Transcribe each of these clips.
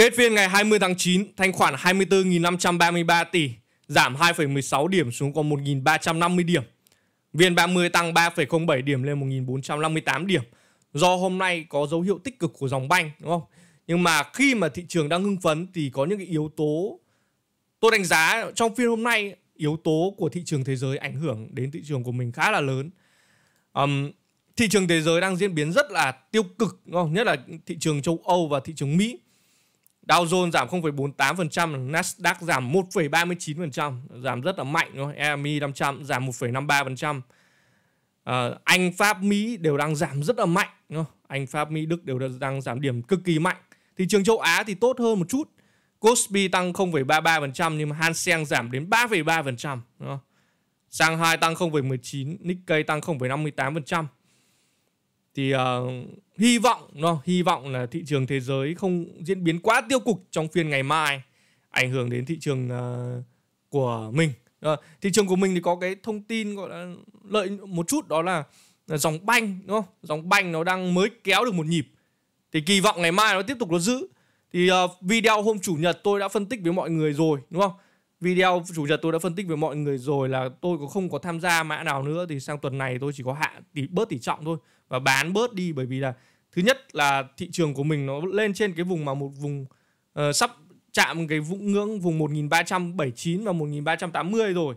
Kết phiên ngày 20 tháng 9, thanh khoản 24.533 tỷ, giảm 2,16 điểm xuống còn 1.350 điểm. VN30 tăng 3,07 điểm lên 1.458 điểm. Do hôm nay có dấu hiệu tích cực của dòng banh đúng không? Nhưng mà khi mà thị trường đang hưng phấn thì có những cái yếu tố tôi đánh giá trong phiên hôm nay yếu tố của thị trường thế giới ảnh hưởng đến thị trường của mình khá là lớn. Um, thị trường thế giới đang diễn biến rất là tiêu cực, đúng không? nhất là thị trường châu Âu và thị trường Mỹ. Dow Jones giảm 0,48%, Nasdaq giảm 1,39%, giảm rất là mạnh thôi. EMI 500 giảm 1,53%. À, ờ, Anh, Pháp, Mỹ đều đang giảm rất là mạnh. Đúng không? Anh, Pháp, Mỹ, Đức đều đang giảm điểm cực kỳ mạnh. Thị trường châu Á thì tốt hơn một chút. Kospi tăng 0,33% nhưng mà Hang Seng giảm đến 3,3%. Shanghai tăng 0,19, Nikkei tăng 0,58% thì uh, hy vọng nó hy vọng là thị trường thế giới không diễn biến quá tiêu cực trong phiên ngày mai ảnh hưởng đến thị trường uh, của mình uh, thị trường của mình thì có cái thông tin gọi là lợi một chút đó là, là dòng banh đúng không dòng banh nó đang mới kéo được một nhịp thì kỳ vọng ngày mai nó tiếp tục nó giữ thì uh, video hôm chủ nhật tôi đã phân tích với mọi người rồi đúng không video chủ nhật tôi đã phân tích với mọi người rồi là tôi cũng không có tham gia mã nào nữa thì sang tuần này tôi chỉ có hạ tỷ bớt tỷ trọng thôi và bán bớt đi bởi vì là thứ nhất là thị trường của mình nó lên trên cái vùng mà một vùng uh, sắp chạm cái vùng ngưỡng vùng 1379 và 1380 rồi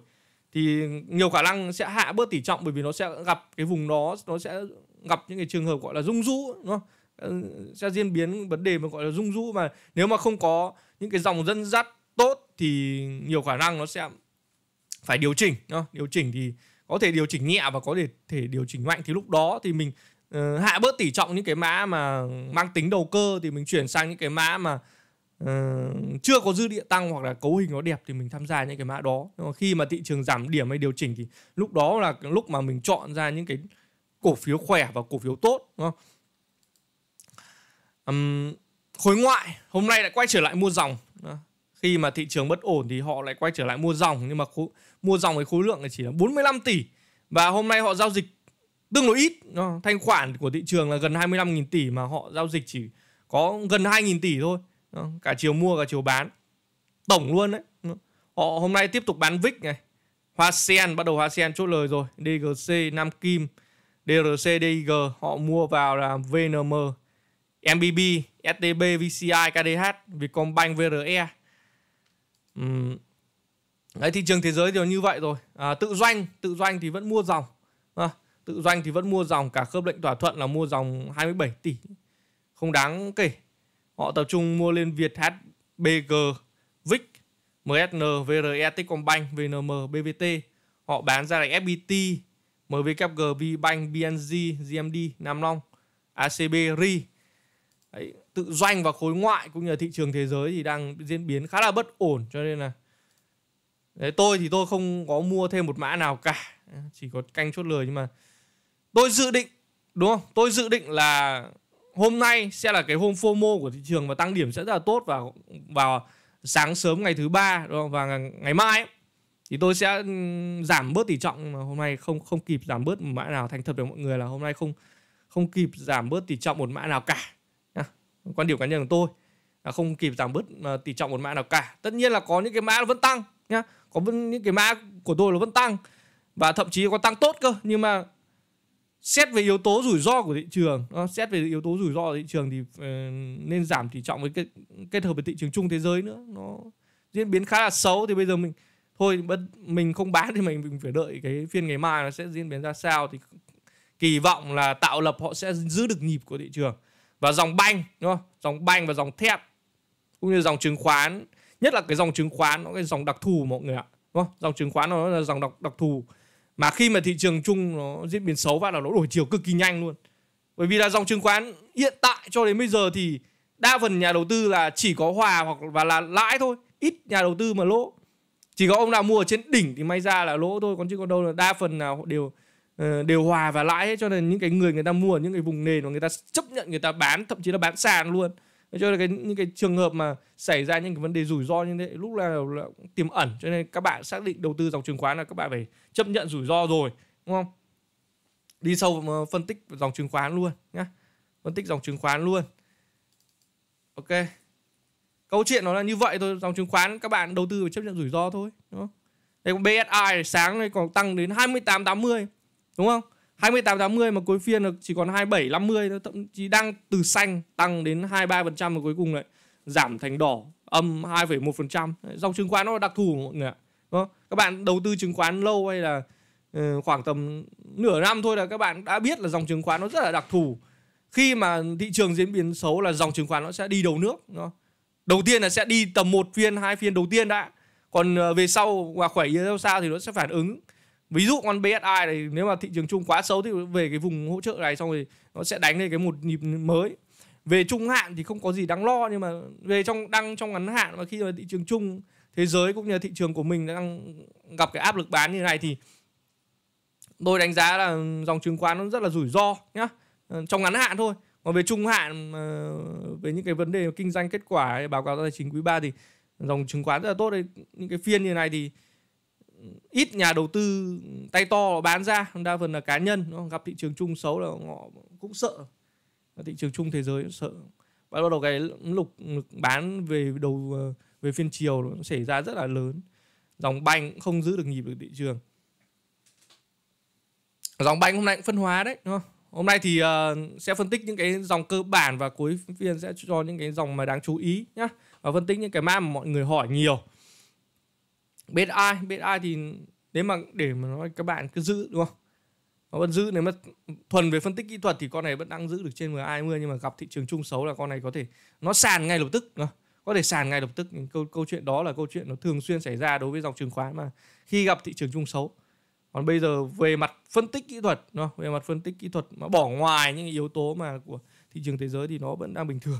thì nhiều khả năng sẽ hạ bớt tỷ trọng bởi vì nó sẽ gặp cái vùng đó nó sẽ gặp những cái trường hợp gọi là rung rũ đúng không? Ờ, sẽ diễn biến vấn đề mà gọi là rung rũ mà nếu mà không có những cái dòng dân dắt tốt thì nhiều khả năng nó sẽ phải điều chỉnh đúng không? điều chỉnh thì có thể điều chỉnh nhẹ và có thể thể điều chỉnh mạnh thì lúc đó thì mình uh, hạ bớt tỷ trọng những cái mã mà mang tính đầu cơ thì mình chuyển sang những cái mã mà uh, chưa có dư địa tăng hoặc là cấu hình nó đẹp thì mình tham gia những cái mã đó Nhưng mà khi mà thị trường giảm điểm hay điều chỉnh thì lúc đó là lúc mà mình chọn ra những cái cổ phiếu khỏe và cổ phiếu tốt đúng không? Um, khối ngoại hôm nay lại quay trở lại mua dòng khi mà thị trường bất ổn thì họ lại quay trở lại mua dòng nhưng mà khu, mua dòng với khối lượng là chỉ là 45 tỷ và hôm nay họ giao dịch tương đối ít thanh khoản của thị trường là gần 25.000 tỷ mà họ giao dịch chỉ có gần 2.000 tỷ thôi cả chiều mua cả chiều bán tổng luôn đấy họ hôm nay tiếp tục bán vick này Hoa Sen bắt đầu Hoa Sen chốt lời rồi DGC Nam Kim DRC DIG họ mua vào là VNM MBB STB VCI KDH Vietcombank VRE Uhm. Đấy, thị trường thế giới đều như vậy rồi à, tự doanh tự doanh thì vẫn mua dòng à, tự doanh thì vẫn mua dòng cả khớp lệnh thỏa thuận là mua dòng 27 tỷ không đáng kể họ tập trung mua lên Việt HBG VIX MSN VRE Techcombank VNM BVT họ bán ra là FPT MVKG VBank BNG GMD Nam Long ACB RI Đấy, tự doanh và khối ngoại cũng như là thị trường thế giới thì đang diễn biến khá là bất ổn cho nên là đấy, tôi thì tôi không có mua thêm một mã nào cả chỉ có canh chốt lời nhưng mà tôi dự định đúng không tôi dự định là hôm nay sẽ là cái hôm FOMO của thị trường và tăng điểm sẽ rất là tốt vào vào sáng sớm ngày thứ ba đúng không? và ngày mai ấy, thì tôi sẽ ừ, giảm bớt tỷ trọng mà hôm nay không không kịp giảm bớt một mã nào thành thật với mọi người là hôm nay không không kịp giảm bớt tỷ trọng một mã nào cả quan điểm cá nhân của tôi là không kịp giảm bớt uh, tỷ trọng một mã nào cả tất nhiên là có những cái mã nó vẫn tăng nhá có những cái mã của tôi nó vẫn tăng và thậm chí có tăng tốt cơ nhưng mà xét về yếu tố rủi ro của thị trường uh, xét về yếu tố rủi ro của thị trường thì uh, nên giảm tỷ trọng với kết, kết hợp với thị trường chung thế giới nữa nó diễn biến khá là xấu thì bây giờ mình thôi mình không bán thì mình, mình phải đợi cái phiên ngày mai nó sẽ diễn biến ra sao thì kỳ vọng là tạo lập họ sẽ giữ được nhịp của thị trường và dòng banh đúng không dòng banh và dòng thép cũng như dòng chứng khoán nhất là cái dòng chứng khoán nó cái dòng đặc thù mọi người ạ đúng không dòng chứng khoán nó là dòng đặc đặc thù mà khi mà thị trường chung nó diễn biến xấu và là nó đổi chiều cực kỳ nhanh luôn bởi vì là dòng chứng khoán hiện tại cho đến bây giờ thì đa phần nhà đầu tư là chỉ có hòa hoặc và là lãi thôi ít nhà đầu tư mà lỗ chỉ có ông nào mua ở trên đỉnh thì may ra là lỗ thôi còn chứ còn đâu là đa phần là đều Ờ, điều hòa và lãi ấy. cho nên những cái người người ta mua ở những cái vùng nền mà người ta chấp nhận người ta bán thậm chí là bán sàn luôn cho nên cái những cái trường hợp mà xảy ra những cái vấn đề rủi ro như thế lúc nào là tiềm ẩn cho nên các bạn xác định đầu tư dòng chứng khoán là các bạn phải chấp nhận rủi ro rồi đúng không đi sâu phân tích dòng chứng khoán luôn nhá phân tích dòng chứng khoán luôn ok câu chuyện nó là như vậy thôi dòng chứng khoán các bạn đầu tư phải chấp nhận rủi ro thôi đúng không đây BSI sáng nay còn tăng đến 2880 đúng không 28 80 mà cuối phiên chỉ còn 27 50 thôi thậm chí đang từ xanh tăng đến 23 phần trăm mà cuối cùng lại giảm thành đỏ âm 2,1 phần trăm dòng chứng khoán nó đặc thù mọi người ạ đúng không? các bạn đầu tư chứng khoán lâu hay là uh, khoảng tầm nửa năm thôi là các bạn đã biết là dòng chứng khoán nó rất là đặc thù khi mà thị trường diễn biến xấu là dòng chứng khoán nó sẽ đi đầu nước đúng không? đầu tiên là sẽ đi tầm một phiên hai phiên đầu tiên đã còn ờ, về sau và khỏe yếu sao thì nó sẽ phản ứng ví dụ con BSI này nếu mà thị trường chung quá xấu thì về cái vùng hỗ trợ này xong rồi nó sẽ đánh lên cái một nhịp mới về trung hạn thì không có gì đáng lo nhưng mà về trong đăng trong ngắn hạn mà khi mà thị trường chung thế giới cũng như thị trường của mình đang gặp cái áp lực bán như này thì tôi đánh giá là dòng chứng khoán nó rất là rủi ro nhá ờ, trong ngắn hạn thôi còn về trung hạn về những cái vấn đề kinh doanh kết quả báo cáo tài chính quý 3 thì dòng chứng khoán rất là tốt đấy những cái phiên như này thì ít nhà đầu tư tay to bán ra đa phần là cá nhân nó gặp thị trường chung xấu là họ cũng sợ thị trường chung thế giới cũng sợ và bắt đầu cái lục bán về đầu về phiên chiều nó xảy ra rất là lớn dòng banh cũng không giữ được nhịp được thị trường dòng banh hôm nay cũng phân hóa đấy đúng không? hôm nay thì uh, sẽ phân tích những cái dòng cơ bản và cuối phiên sẽ cho những cái dòng mà đáng chú ý nhá và phân tích những cái mã mà mọi người hỏi nhiều biết ai biết ai thì nếu mà để mà nói các bạn cứ giữ đúng không nó vẫn giữ nếu mà thuần về phân tích kỹ thuật thì con này vẫn đang giữ được trên 10 20 nhưng mà gặp thị trường chung xấu là con này có thể nó sàn ngay lập tức đúng có thể sàn ngay lập tức câu câu chuyện đó là câu chuyện nó thường xuyên xảy ra đối với dòng chứng khoán mà khi gặp thị trường chung xấu còn bây giờ về mặt phân tích kỹ thuật nó về mặt phân tích kỹ thuật mà bỏ ngoài những yếu tố mà của thị trường thế giới thì nó vẫn đang bình thường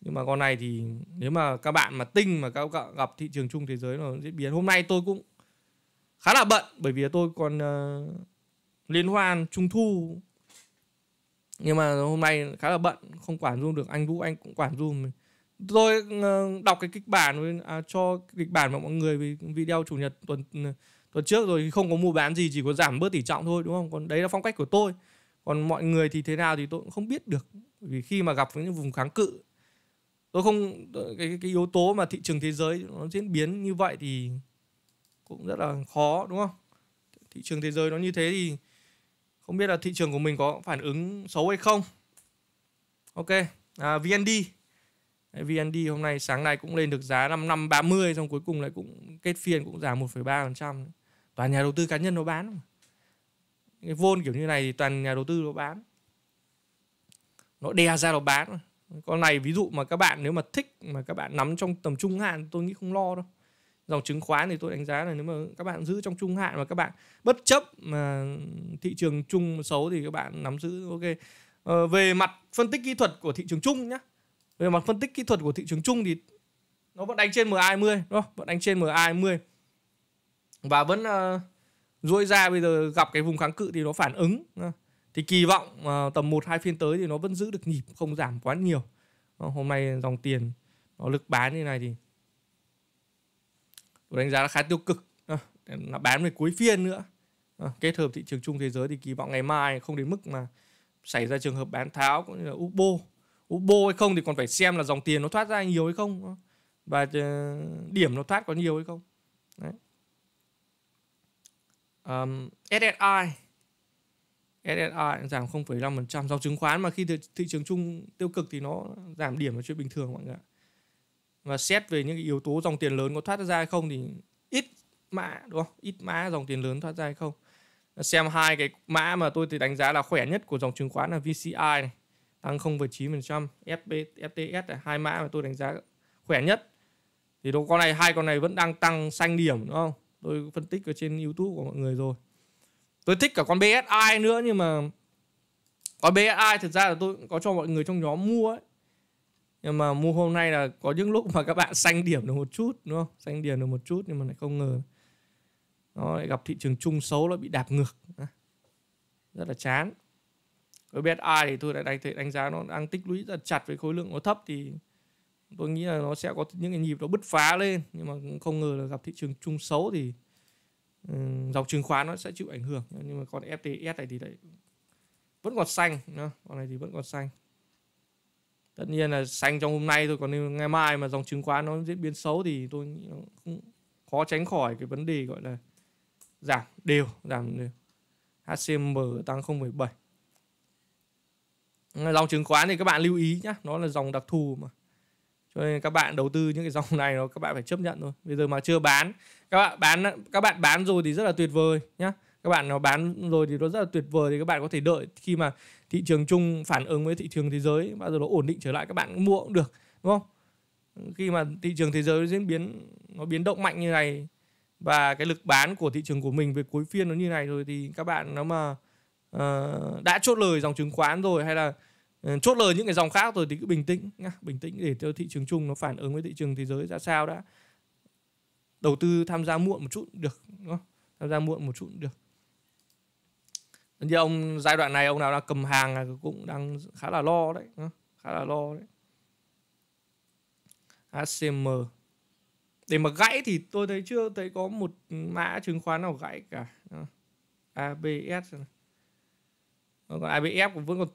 nhưng mà con này thì nếu mà các bạn mà tinh mà các bạn gặp thị trường chung thế giới nó diễn biến hôm nay tôi cũng khá là bận bởi vì tôi còn uh, liên hoan trung thu nhưng mà hôm nay khá là bận không quản zoom được anh vũ anh cũng quản zoom tôi uh, đọc cái kịch bản với, à, cho kịch bản mà mọi người vì video chủ nhật tuần ừ, tuần trước rồi không có mua bán gì chỉ có giảm bớt tỷ trọng thôi đúng không còn đấy là phong cách của tôi còn mọi người thì thế nào thì tôi cũng không biết được vì khi mà gặp những vùng kháng cự tôi không cái, cái yếu tố mà thị trường thế giới nó diễn biến như vậy thì cũng rất là khó đúng không thị trường thế giới nó như thế thì không biết là thị trường của mình có phản ứng xấu hay không ok à, VND VND hôm nay sáng nay cũng lên được giá năm năm ba mươi xong cuối cùng lại cũng kết phiên cũng giảm một ba phần trăm toàn nhà đầu tư cá nhân nó bán cái vôn kiểu như này thì toàn nhà đầu tư nó bán nó đè ra nó bán con này ví dụ mà các bạn nếu mà thích mà các bạn nắm trong tầm trung hạn tôi nghĩ không lo đâu dòng chứng khoán thì tôi đánh giá là nếu mà các bạn giữ trong trung hạn mà các bạn bất chấp mà thị trường chung xấu thì các bạn nắm giữ ok ờ, về mặt phân tích kỹ thuật của thị trường chung nhá về mặt phân tích kỹ thuật của thị trường chung thì nó vẫn đánh trên MA20 đúng không? Vẫn đánh trên MA20 và vẫn uh, ờ, duỗi ra bây giờ gặp cái vùng kháng cự thì nó phản ứng. Uh thì kỳ vọng ờ, tầm 1 2 phiên tới thì nó vẫn giữ được nhịp không giảm quá nhiều. Ờ, hôm nay dòng tiền nó lực bán như này thì tôi đánh giá là khá tiêu cực. nó ờ, bán về cuối phiên nữa. kết hợp thị trường chung thế giới thì kỳ vọng ngày mai không đến mức mà xảy ra trường hợp bán tháo cũng như là Ubo. Ubo hay không thì còn phải xem là dòng tiền nó thoát ra nhiều hay không và điểm nó thoát có nhiều hay không. Đấy. Um, SSI SSI giảm 0,5% do chứng khoán mà khi thị trường chung tiêu cực thì nó giảm điểm là chuyện bình thường mọi người ạ. Và xét về những yếu tố dòng tiền lớn có thoát ra hay không thì ít mã đúng không? Ít mã dòng tiền lớn thoát ra hay không. Xem hai cái mã mà tôi thì đánh giá là khỏe nhất của dòng chứng khoán là VCI này, tăng 0,9%, FB, FTS là hai mã mà tôi đánh giá khỏe nhất. Thì đồ con này hai con này vẫn đang tăng xanh điểm đúng không? Tôi phân tích ở trên YouTube của mọi người rồi tôi thích cả con BSI nữa nhưng mà con BSI thực ra là tôi cũng có cho mọi người trong nhóm mua ấy nhưng mà mua hôm nay là có những lúc mà các bạn xanh điểm được một chút đúng không xanh điểm được một chút nhưng mà lại không ngờ nó lại gặp thị trường chung xấu nó bị đạp ngược rất là chán với BSI thì tôi lại đánh, đánh giá nó đang tích lũy rất chặt với khối lượng nó thấp thì tôi nghĩ là nó sẽ có những cái nhịp nó bứt phá lên nhưng mà không ngờ là gặp thị trường chung xấu thì dòng chứng khoán nó sẽ chịu ảnh hưởng nhưng mà còn FTS này thì lại vẫn còn xanh nữa. con này thì vẫn còn xanh tất nhiên là xanh trong hôm nay thôi còn ngày mai mà dòng chứng khoán nó diễn biến xấu thì tôi cũng khó tránh khỏi cái vấn đề gọi là giảm đều giảm đều HCM tăng 0,7 dòng chứng khoán thì các bạn lưu ý nhé nó là dòng đặc thù mà cho nên các bạn đầu tư những cái dòng này nó các bạn phải chấp nhận thôi bây giờ mà chưa bán các bạn bán các bạn bán rồi thì rất là tuyệt vời nhá các bạn nó bán rồi thì nó rất là tuyệt vời thì các bạn có thể đợi khi mà thị trường chung phản ứng với thị trường thế giới bao giờ nó ổn định trở lại các bạn mua cũng được đúng không khi mà thị trường thế giới diễn biến nó biến động mạnh như này và cái lực bán của thị trường của mình về cuối phiên nó như này rồi thì các bạn nó mà uh, đã chốt lời dòng chứng khoán rồi hay là chốt lời những cái dòng khác rồi thì cứ bình tĩnh nhá bình tĩnh để cho thị trường chung nó phản ứng với thị trường thế giới ra sao đã đầu tư tham gia muộn một chút được đúng không? tham gia muộn một chút được như ông giai đoạn này ông nào đang cầm hàng là cũng đang khá là lo đấy đúng không? khá là lo đấy HCM để mà gãy thì tôi thấy chưa thấy có một mã chứng khoán nào gãy cả ABS này còn IBF vẫn còn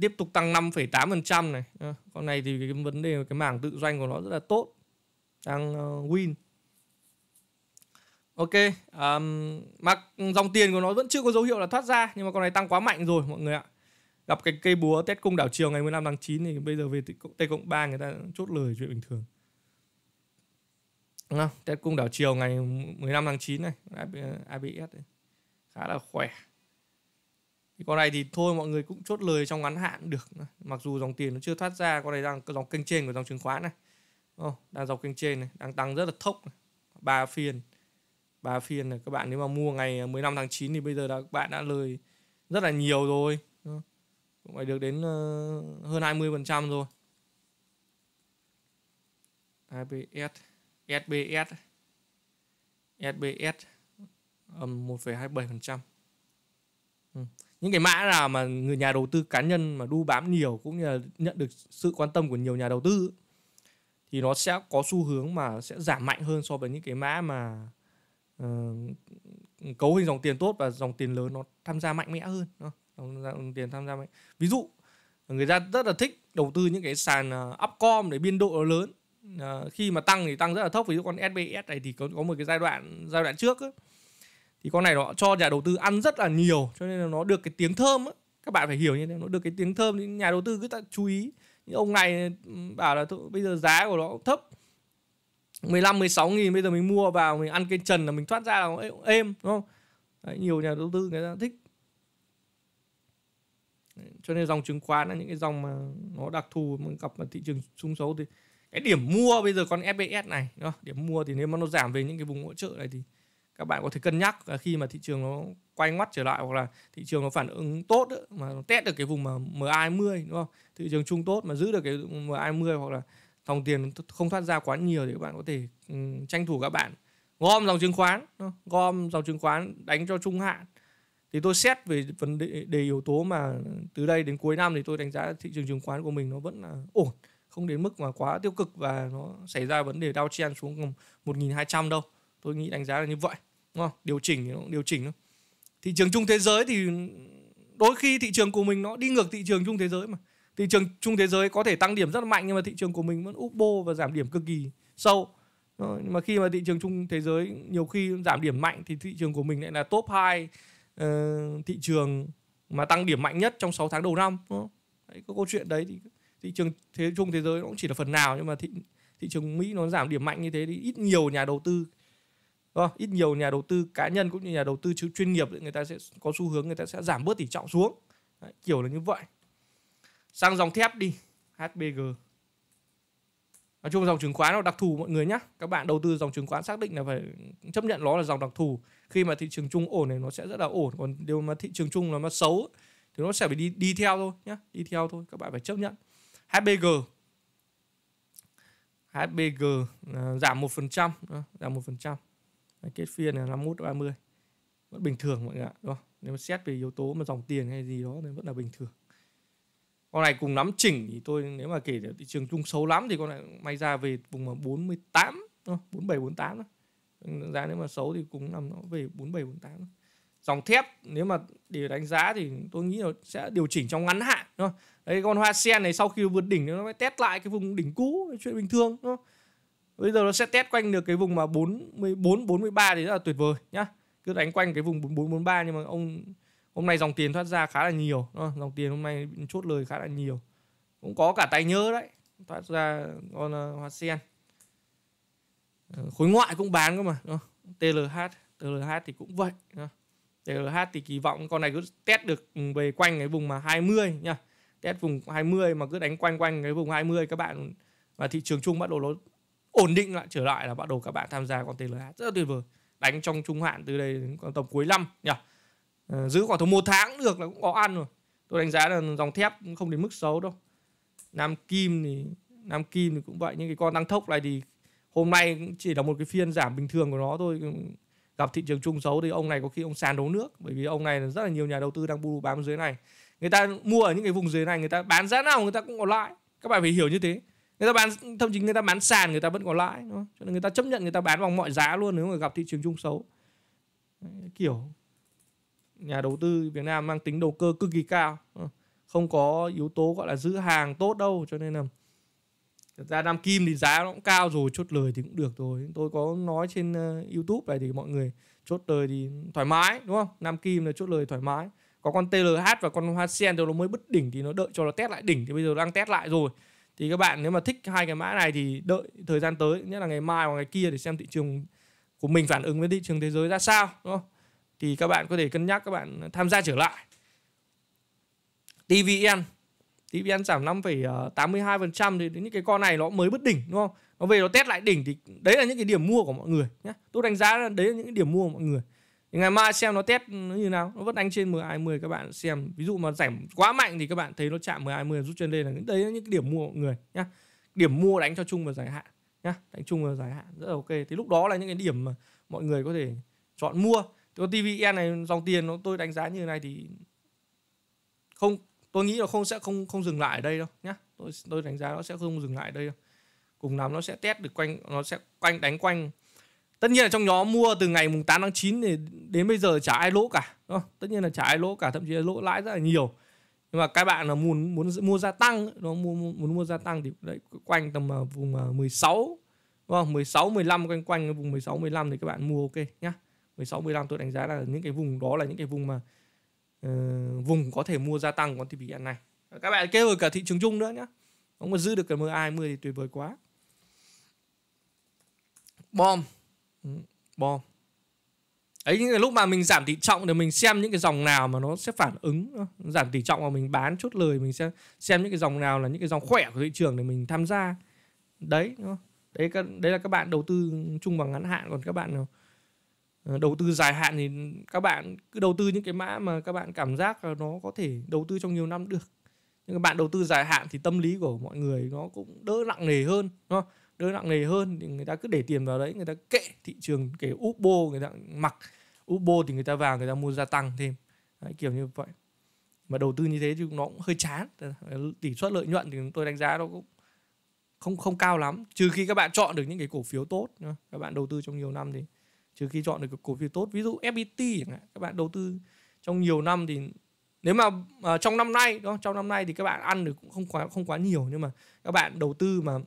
tiếp tục tăng 5,8% này ờ, con này thì cái vấn đề cái mảng tự doanh của nó rất là tốt đang ờ, win Ok, um, mặc dòng tiền của nó vẫn chưa có dấu hiệu là thoát ra Nhưng mà con này tăng quá mạnh rồi mọi người ạ Gặp cái cây búa Tết Cung đảo chiều ngày 15 tháng 9 Thì bây giờ về tây cộng 3 người ta chốt lời chuyện bình thường Đúng Cung đảo chiều ngày 15 tháng 9 này IBS ờ, Khá là khỏe thì con này thì thôi mọi người cũng chốt lời trong ngắn hạn được mặc dù dòng tiền nó chưa thoát ra con này đang dòng kênh trên của dòng chứng khoán này oh, đang dòng kênh trên này đang tăng rất là thốc ba phiên ba phiên này các bạn nếu mà mua ngày 15 tháng 9 thì bây giờ đã các bạn đã lời rất là nhiều rồi cũng phải được đến ờ, hơn 20 phần trăm rồi ABS SBS SBS um, 1,27 phần trăm ừ những cái mã nào mà người nhà đầu tư cá nhân mà đu bám nhiều cũng như là nhận được sự quan tâm của nhiều nhà đầu tư thì nó sẽ có xu hướng mà sẽ giảm mạnh hơn so với những cái mã mà uh, cấu hình dòng tiền tốt và dòng tiền lớn nó tham gia mạnh mẽ hơn dòng tiền tham gia mạnh ví dụ người ta rất là thích đầu tư những cái sàn ờ, upcom để biên độ lớn uh, khi mà tăng thì tăng rất là thấp ví dụ con SBS này thì có có một cái giai đoạn giai đoạn trước ấy, thì con này nó cho nhà đầu tư ăn rất là nhiều cho nên là nó được cái tiếng thơm á các bạn phải hiểu như thế nó được cái tiếng thơm thì nhà đầu tư cứ ta chú ý những ông này bảo là bây giờ giá của nó thấp 15 16 nghìn bây giờ mình mua vào mình ăn cái trần là mình thoát ra là êm đúng không Đấy, nhiều nhà đầu tư người ta thích cho nên dòng chứng khoán là những cái dòng mà nó đặc thù mà gặp mà thị trường sung xấu thì cái điểm mua bây giờ con FBS này điểm mua thì nếu mà nó giảm về những cái vùng hỗ trợ này thì các bạn có thể cân nhắc à, khi mà thị trường nó quay ngoắt trở lại hoặc là thị trường nó phản ứng tốt ấy, mà nó test được cái vùng mà MA20 đúng không? Thị trường chung tốt mà giữ được cái MA20 hoặc là dòng tiền không thoát ra quá nhiều thì các bạn có thể um, tranh thủ các bạn gom dòng chứng khoán, gom dòng chứng khoán đánh cho trung hạn. Thì tôi xét về vấn đề, đề yếu tố mà từ đây đến cuối năm thì tôi đánh giá thị trường chứng khoán của mình nó vẫn là ổn, không đến mức mà quá tiêu cực và nó xảy ra vấn đề Dow Jones xuống 1200 đâu tôi nghĩ đánh giá là như vậy đúng không điều chỉnh thì nó cũng điều chỉnh thôi thị trường chung thế giới thì đôi khi thị trường của mình nó đi ngược thị trường chung thế giới mà thị trường chung thế giới có thể tăng điểm rất là mạnh nhưng mà thị trường của mình vẫn úp bô và giảm điểm cực kỳ sâu nhưng mà khi mà thị trường chung thế giới nhiều khi giảm điểm mạnh thì thị trường của mình lại là top hai uh, thị trường mà tăng điểm mạnh nhất trong 6 tháng đầu năm Đấy, có câu chuyện đấy thì thị trường thế chung thế giới nó cũng chỉ là phần nào nhưng mà thị thị trường Mỹ nó giảm điểm mạnh như thế thì ít nhiều nhà đầu tư không? Vâng, ít nhiều nhà đầu tư cá nhân cũng như nhà đầu tư chuyên nghiệp thì người ta sẽ có xu hướng người ta sẽ giảm bớt tỷ trọng xuống Đấy, kiểu là như vậy sang dòng thép đi HBG nói chung dòng chứng khoán nó đặc thù mọi người nhé các bạn đầu tư dòng chứng khoán xác định là phải chấp nhận nó là dòng đặc thù khi mà thị trường chung ổn thì nó sẽ rất là ổn còn điều mà thị trường chung nó mà xấu thì nó sẽ phải đi đi theo thôi nhé đi theo thôi các bạn phải chấp nhận HBG HBG à, giảm một phần trăm à, giảm một phần trăm kết phiên là 51 30 vẫn bình thường mọi người ạ đúng không? nếu mà xét về yếu tố mà dòng tiền hay gì đó thì vẫn là bình thường con này cùng nắm chỉnh thì tôi nếu mà kể thị trường chung xấu lắm thì con này may ra về vùng mà 48 đúng không? 47 48 đó. giá nếu mà xấu thì cũng nằm nó về 47 48 đó. dòng thép nếu mà để đánh giá thì tôi nghĩ là sẽ điều chỉnh trong ngắn hạn đúng không? đấy con hoa sen này sau khi vượt đỉnh nó mới test lại cái vùng đỉnh cũ chuyện bình thường đúng không? bây giờ nó sẽ test quanh được cái vùng mà 44 43 thì rất là tuyệt vời nhá cứ đánh quanh cái vùng 44 43 nhưng mà ông hôm nay dòng tiền thoát ra khá là nhiều dòng tiền hôm nay chốt lời khá là nhiều cũng có cả tài nhớ đấy thoát ra con uh, hoa sen ờ, khối ngoại cũng bán cơ mà TLH TLH thì cũng vậy TLH thì kỳ vọng con này cứ test được ừ, về quanh cái vùng mà 20 nha test vùng 20 mà cứ đánh quanh quanh cái vùng 20 các bạn và thị trường chung bắt đầu nó ổn định lại trở lại là bắt đầu các bạn tham gia con TLA rất là tuyệt vời đánh trong trung hạn từ đây đến tầm cuối năm nhỉ à, giữ khoảng tầm một tháng được là cũng có ăn rồi tôi đánh giá là dòng thép cũng không đến mức xấu đâu nam kim thì nam kim thì cũng vậy nhưng cái con tăng thốc này thì hôm nay cũng chỉ là một cái phiên giảm bình thường của nó thôi ừ, gặp thị trường chung xấu thì ông này có khi ông sàn đấu nước bởi vì ông này rất là nhiều nhà đầu tư đang bu bám dưới này người ta mua ở những cái vùng dưới này người ta bán giá nào người ta cũng có lãi các bạn phải hiểu như thế người ta bán thậm chí người ta bán sàn người ta vẫn có lãi đúng không? cho nên người ta chấp nhận người ta bán bằng mọi giá luôn nếu mà gặp thị trường chung xấu kiểu nhà đầu tư Việt Nam mang tính đầu cơ cực kỳ cao không có yếu tố gọi là giữ hàng tốt đâu cho nên là Thật ra Nam Kim thì giá nó cũng cao rồi Chốt lời thì cũng được rồi Tôi có nói trên ờ, Youtube này thì mọi người Chốt lời thì thoải mái đúng không Nam Kim là chốt lời thoải mái Có con TLH và con Hoa Sen Tôi nó mới bứt đỉnh thì nó đợi cho nó test lại đỉnh Thì bây giờ đang test lại rồi thì các bạn nếu mà thích hai cái mã này thì đợi thời gian tới nhất là ngày mai hoặc ngày kia để xem thị trường của mình phản ứng với thị trường thế giới ra sao đúng không? thì các bạn có thể cân nhắc các bạn tham gia trở lại TVN TVN giảm 5,82% ờ, thì những cái con này nó mới bứt đỉnh đúng không? Nó về nó test lại đỉnh thì đấy là những cái điểm mua của mọi người nhé. Tôi đánh giá là đấy là những cái điểm mua của mọi người thì ngày mai xem nó test nó như nào nó vẫn đánh trên 10 20 các bạn xem ví dụ mà giảm quá mạnh thì các bạn thấy nó chạm 10 20 rút chân đây là đấy là những cái điểm mua mọi người nhá điểm mua đánh cho chung và dài hạn nhá đánh chung và dài hạn rất là ok thì lúc đó là những cái điểm mà mọi người có thể chọn mua thì con TVN e này dòng tiền nó tôi đánh giá như này thì không tôi nghĩ là không sẽ không không dừng lại ở đây đâu nhá tôi tôi đánh giá nó sẽ không dừng lại ở đây đâu cùng lắm nó sẽ test được quanh nó sẽ quanh đánh quanh tất nhiên là trong nhóm mua từ ngày mùng 8 tháng 9 thì đến bây giờ chả ai lỗ cả đúng không? tất nhiên là chả ai lỗ cả thậm chí là lỗ lãi rất là nhiều nhưng mà các bạn là muốn muốn mua gia tăng nó mua muốn mua gia tăng thì đấy quanh tầm à, vùng 16 à, đúng không? 16 15 quanh quanh vùng 16 15 thì các bạn mua ok nhá. 16 15 tôi đánh giá là những cái vùng đó là những cái vùng mà uh, vùng có thể mua gia tăng con TPN này. Các bạn kêu rồi cả thị trường chung nữa nhá. Không mà giữ được cái MA20 thì tuyệt vời quá. Bom bo ấy những cái lúc mà mình giảm tỷ trọng thì mình xem những cái dòng nào mà nó sẽ phản ứng ờ, giảm tỷ trọng mà mình bán chốt lời mình sẽ xem những cái dòng nào là những cái dòng khỏe của thị trường để mình tham gia đấy đúng không? đấy đấy là các bạn đầu tư chung và ngắn hạn còn các bạn nào ờ, đầu tư dài hạn thì các bạn cứ đầu tư những cái mã mà các bạn cảm giác là nó có thể đầu tư trong nhiều năm được nhưng các bạn đầu tư dài hạn thì tâm lý của mọi người nó cũng đỡ nặng nề hơn đúng không? đỡ nặng nề hơn thì người ta cứ để tiền vào đấy người ta kệ thị trường kể Upbo người ta mặc Upbo thì người ta vào người ta mua gia tăng thêm đấy, kiểu như vậy mà đầu tư như thế thì nó cũng hơi chán tỷ suất lợi nhuận thì tôi đánh giá nó cũng không không cao lắm trừ khi các bạn chọn được những cái cổ phiếu tốt các bạn đầu tư trong nhiều năm thì trừ khi chọn được cổ phiếu tốt ví dụ FPT các bạn đầu tư trong nhiều năm thì nếu mà uh, trong năm nay đó trong năm nay thì các bạn ăn được cũng không quá không quá nhiều nhưng mà các bạn đầu tư mà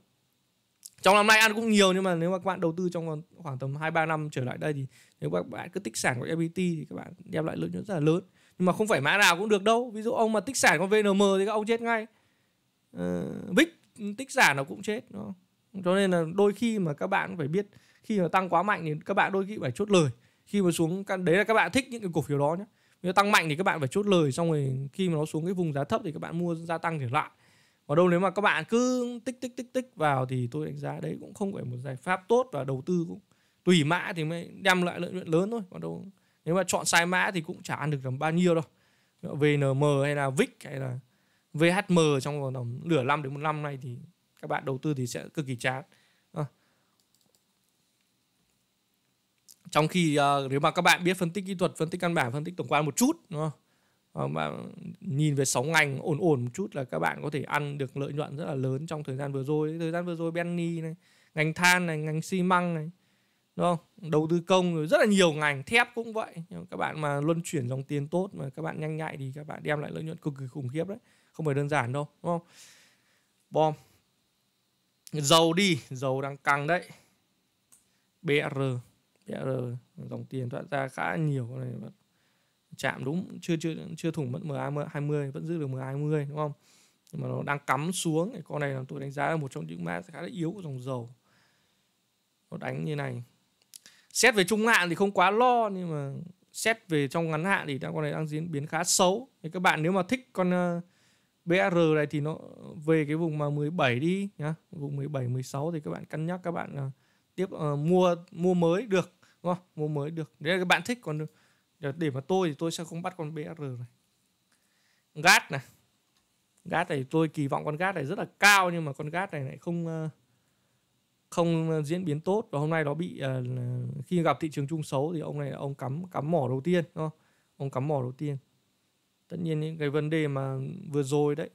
trong năm nay ăn cũng nhiều nhưng mà nếu mà các bạn đầu tư trong khoảng tầm hai ba năm trở lại đây thì nếu các bạn cứ tích sản của FPT thì các bạn đem lại lợi nhuận rất là lớn nhưng mà không phải mã nào cũng được đâu ví dụ ông mà tích sản con VNM thì các ông chết ngay uh, Vic tích sản nó cũng chết đó cho nên là đôi khi mà các bạn phải biết khi mà tăng quá mạnh thì các bạn đôi khi phải chốt lời khi mà xuống đấy là các bạn thích những cái cổ phiếu đó nhé nếu tăng mạnh thì các bạn phải chốt lời xong rồi khi mà nó xuống cái vùng giá thấp thì các bạn mua gia tăng trở lại mà đâu nếu mà các bạn cứ tích tích tích tích vào thì tôi đánh giá đấy cũng không phải một giải pháp tốt và đầu tư cũng tùy mã thì mới đem lại lợi nhuận lớn thôi. Còn đâu nếu mà chọn sai mã thì cũng chả ăn được tầm bao nhiêu đâu. VNM hay là VIX hay là VHM trong vòng nửa năm đến một năm nay thì các bạn đầu tư thì sẽ cực kỳ chán. À. Trong khi uh, nếu mà các bạn biết phân tích kỹ thuật, phân tích căn bản, phân tích tổng quan một chút đúng không? Ờ, mà nhìn về sóng ngành ổn ổn một chút là các bạn có thể ăn được lợi nhuận rất là lớn trong thời gian vừa rồi thời gian vừa rồi Benny này ngành than này ngành xi măng này đúng không đầu tư công rồi rất là nhiều ngành thép cũng vậy Nhưng các bạn mà luân chuyển dòng tiền tốt mà các bạn nhanh nhạy thì các bạn đem lại lợi nhuận cực kỳ khủng khiếp đấy không phải đơn giản đâu đúng không bom dầu đi dầu đang căng đấy BR BR dòng tiền thoát ra khá nhiều này chạm đúng chưa chưa chưa thủng vẫn MA20 vẫn giữ được MA20 đúng không nhưng mà nó đang cắm xuống cái con này là tôi đánh giá là một trong những mã khá là yếu của dòng dầu nó đánh như này xét về trung hạn thì không quá lo nhưng mà xét về trong ngắn hạn thì đang con này đang diễn biến khá xấu thì các bạn nếu mà thích con ờ, BR này thì nó về cái vùng mà 17 đi nhá vùng 17 16 thì các bạn cân nhắc các bạn ờ, tiếp uh, mua mua mới được đúng không mua mới được nếu các bạn thích còn được để mà tôi thì tôi sẽ không bắt con BR này gát này gát này tôi kỳ vọng con gát này rất là cao nhưng mà con gát này lại không ờ, không ờ, diễn biến tốt và hôm nay nó bị ờ, khi gặp thị trường chung xấu thì ông này ông cắm cắm mỏ đầu tiên đúng không? ông cắm mỏ đầu tiên tất nhiên những cái vấn đề mà vừa rồi đấy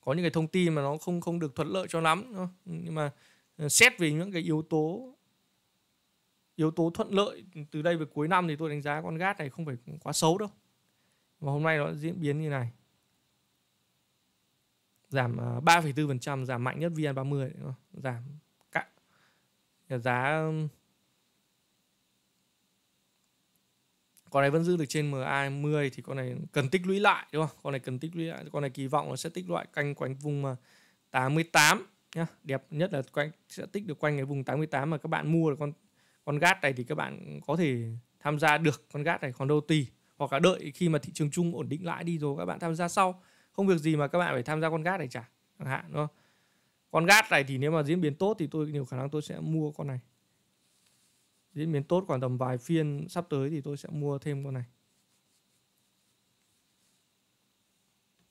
có những cái thông tin mà nó không không được thuận lợi cho lắm đúng không? nhưng mà xét về những cái yếu tố yếu tố thuận lợi từ đây về cuối năm thì tôi đánh giá con gas này không phải quá xấu đâu và hôm nay nó diễn biến như này giảm 3,4% à, giảm mạnh nhất VN30 đấy, giảm cạn giá con này vẫn giữ được trên MA10 thì con này cần tích lũy lại đúng không con này cần tích lũy lại con này kỳ vọng nó sẽ tích loại canh quanh vùng 88 à, nhá đẹp nhất là quanh sẽ tích được quanh cái vùng 88 mà các bạn mua được con con gat này thì các bạn có thể tham gia được con gat này còn đâu tùy hoặc là đợi khi mà thị trường chung ổn định lại đi rồi các bạn tham gia sau không việc gì mà các bạn phải tham gia con gat này chả chẳng hạn đúng không con gat này thì nếu mà diễn biến tốt thì tôi nhiều khả năng tôi sẽ mua con này diễn biến tốt khoảng tầm vài phiên sắp tới thì tôi sẽ mua thêm con này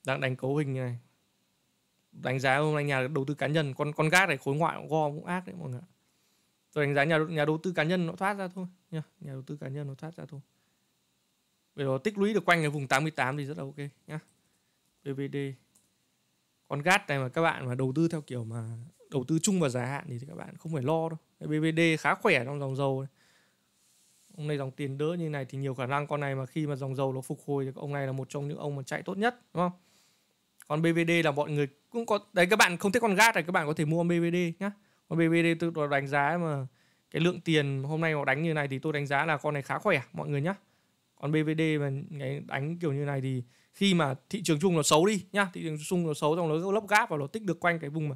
đang đánh cấu hình này đánh giá ông anh nhà đầu tư cá nhân con con gác này khối ngoại cũng gom cũng ác đấy mọi người ạ rồi đánh giá nhà nhà đầu tư cá nhân nó thoát ra thôi nha nhà đầu tư cá nhân nó thoát ra thôi bây giờ tích lũy được quanh cái vùng 88 thì rất là ok nhá BBD con gát này mà các bạn mà đầu tư theo kiểu mà đầu tư chung và dài hạn thì các bạn không phải lo đâu BBD khá khỏe trong dòng dầu này. ông này dòng tiền đỡ như này thì nhiều khả năng con này mà khi mà dòng dầu nó phục hồi thì ông này là một trong những ông mà chạy tốt nhất đúng không còn BVD là mọi người cũng có đấy các bạn không thích con gát này các bạn có thể mua BVD nhá con BBD tôi đánh giá mà cái lượng tiền hôm nay họ đánh như này thì tôi đánh giá là con này khá khỏe mọi người nhá còn BVD mà ngày đánh kiểu như này thì khi mà thị trường chung nó xấu đi nhá thị trường chung nó xấu trong nó lấp gáp và nó tích được quanh cái vùng mà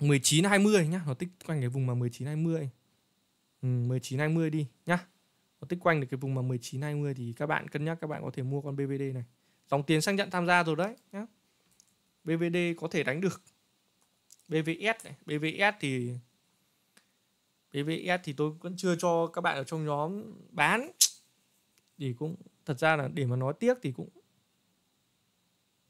19 20 nhá nó tích quanh cái vùng mà 19 20 ừ, 19 20 đi nhá nó tích quanh được cái vùng mà 19 20 thì các bạn cân nhắc các bạn có thể mua con BVD này dòng tiền xác nhận tham gia rồi đấy nhá BVD có thể đánh được BVS này. BVS thì BVS thì tôi vẫn chưa cho các bạn ở trong nhóm bán thì cũng thật ra là để mà nói tiếc thì cũng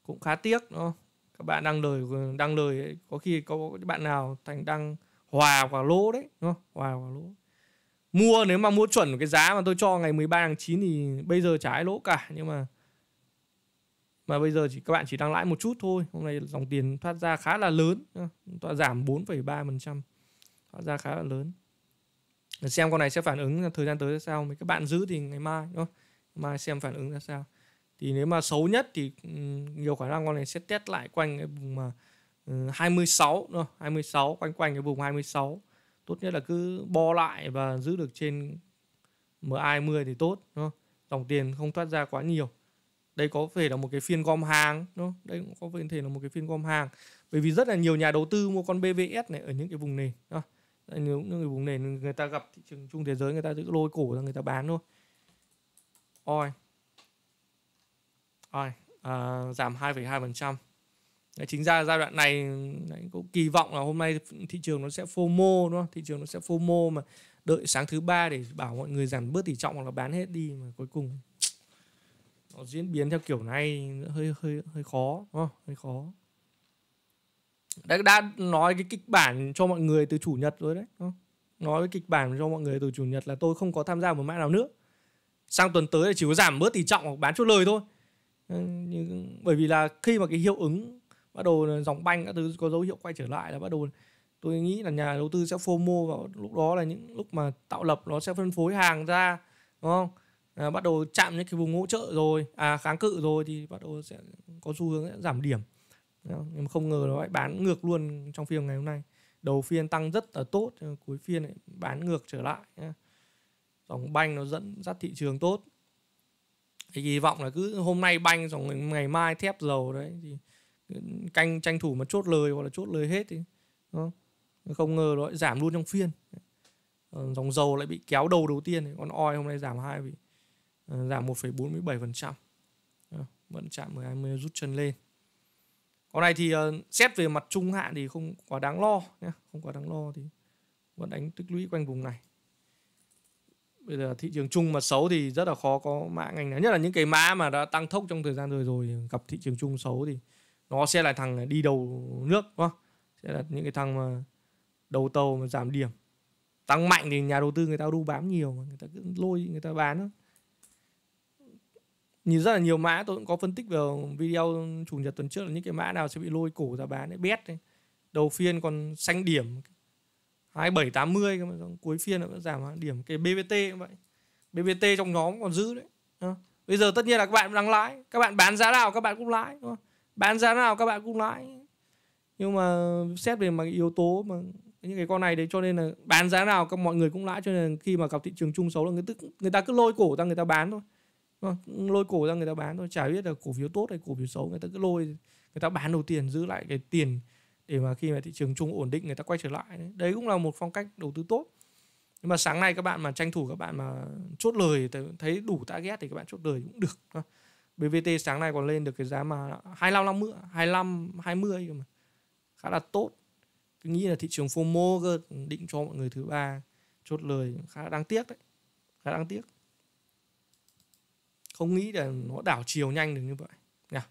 cũng khá tiếc đúng không? Các bạn đăng lời đăng lời ấy, có khi có bạn nào thành đăng hòa quả lỗ đấy đúng không? Hòa quả lỗ. Mua nếu mà mua chuẩn cái giá mà tôi cho ngày 13 tháng 9 thì bây giờ trái lỗ cả nhưng mà mà bây giờ chỉ các bạn chỉ đang lãi một chút thôi hôm nay dòng tiền thoát ra khá là lớn thoát giảm 4,3% thoát ra khá là lớn xem con này sẽ phản ứng thời gian tới ra sao mấy các bạn giữ thì ngày mai đúng không? mai xem phản ứng ra sao thì nếu mà xấu nhất thì nhiều khả năng con này sẽ test lại quanh cái vùng mà 26 ừ, đúng không? 26 quanh quanh cái vùng 26 tốt nhất là cứ bo lại và giữ được trên MA20 thì tốt đúng không? dòng tiền không thoát ra quá nhiều đây có thể là một cái phiên gom hàng đúng không? đây cũng có thể là một cái phiên gom hàng bởi vì rất là nhiều nhà đầu tư mua con BVS này ở những cái vùng nền đó những những cái vùng nền người ta gặp thị trường chung thế giới người ta cứ lôi cổ ra người ta bán thôi oi oi à, giảm 2,2% trăm, chính ra giai đoạn này đấy, cũng kỳ vọng là hôm nay thị trường nó sẽ FOMO đúng không? Thị trường nó sẽ FOMO mà đợi sáng thứ ba để bảo mọi người giảm bớt tỷ trọng hoặc là bán hết đi mà cuối cùng nó diễn biến theo kiểu này hơi hơi hơi khó đúng không? hơi khó đã, đã nói cái kịch bản cho mọi người từ chủ nhật rồi đấy nói cái kịch bản cho mọi người từ chủ nhật là tôi không có tham gia một mã nào nữa sang tuần tới là chỉ có giảm bớt tỷ trọng hoặc bán chút lời thôi ừ, nhưng bởi vì là khi mà cái hiệu ứng bắt đầu dòng banh các thứ có dấu hiệu quay trở lại là bắt đầu tôi nghĩ là nhà đầu tư sẽ phô fomo vào lúc đó là những lúc mà tạo lập nó sẽ phân phối hàng ra đúng không à, bắt đầu chạm những cái vùng hỗ trợ rồi à kháng cự rồi thì bắt đầu sẽ có xu hướng giảm điểm nhưng mà không ngờ nó lại bán ngược luôn trong phiên ngày hôm nay đầu phiên tăng rất là tốt cuối phiên lại bán ngược trở lại dòng banh nó dẫn dắt thị trường tốt thì hy vọng là cứ hôm nay banh dòng ngày mai thép dầu đấy thì canh tranh thủ mà chốt lời hoặc là chốt lời hết thì không, không ngờ nó lại giảm luôn trong phiên dòng dầu lại bị kéo đầu đầu tiên còn oi hôm nay giảm hai vì Ờ, giảm 1,47% ờ, vẫn chạm 20 rút chân lên con này thì ờ, xét về mặt trung hạn thì không quá đáng lo nhé không quá đáng lo thì vẫn đánh tích lũy quanh vùng này bây giờ thị trường chung mà xấu thì rất là khó có mã ngành nào nhất là những cái mã mà đã tăng tốc trong thời gian rồi, rồi gặp thị trường chung xấu thì nó sẽ là thằng đi đầu nước đúng không? sẽ là những cái thằng mà đầu tàu mà giảm điểm tăng mạnh thì nhà đầu tư người ta đu bám nhiều mà người ta cứ lôi người ta bán đó nhìn rất là nhiều mã tôi cũng có phân tích vào video chủ nhật tuần trước là những cái mã nào sẽ bị lôi cổ ra bán đấy bét đấy. đầu phiên còn xanh điểm 2780 cơ mà cuối phiên nó vẫn giảm điểm cái BBT cũng vậy BBT trong nhóm còn giữ đấy bây giờ tất nhiên là các bạn đang lãi các bạn bán giá nào các bạn cũng lãi đúng không? bán giá nào các bạn cũng lãi nhưng mà xét về mặt yếu tố mà những cái con này đấy cho nên là bán giá nào các mọi người cũng lãi cho nên khi mà gặp thị trường chung xấu là người ta, người ta cứ lôi cổ ra người ta bán thôi Vâng, lôi cổ ra người ta bán thôi chả biết là cổ phiếu tốt hay cổ phiếu xấu người ta cứ lôi người ta bán đầu tiền giữ lại cái tiền để mà khi mà thị trường chung ổn định người ta quay trở lại đấy, đấy cũng là một phong cách đầu tư tốt nhưng mà sáng nay các bạn mà tranh thủ các bạn mà chốt lời thấy đủ target thì các bạn chốt lời cũng được BVT sáng nay còn lên được cái giá mà 25 50 25 20 cơ mà khá là tốt cứ nghĩ là thị trường FOMO cơ định cho mọi người thứ ba chốt lời khá là đáng tiếc đấy khá đáng tiếc không nghĩ là nó đảo chiều nhanh được như vậy nha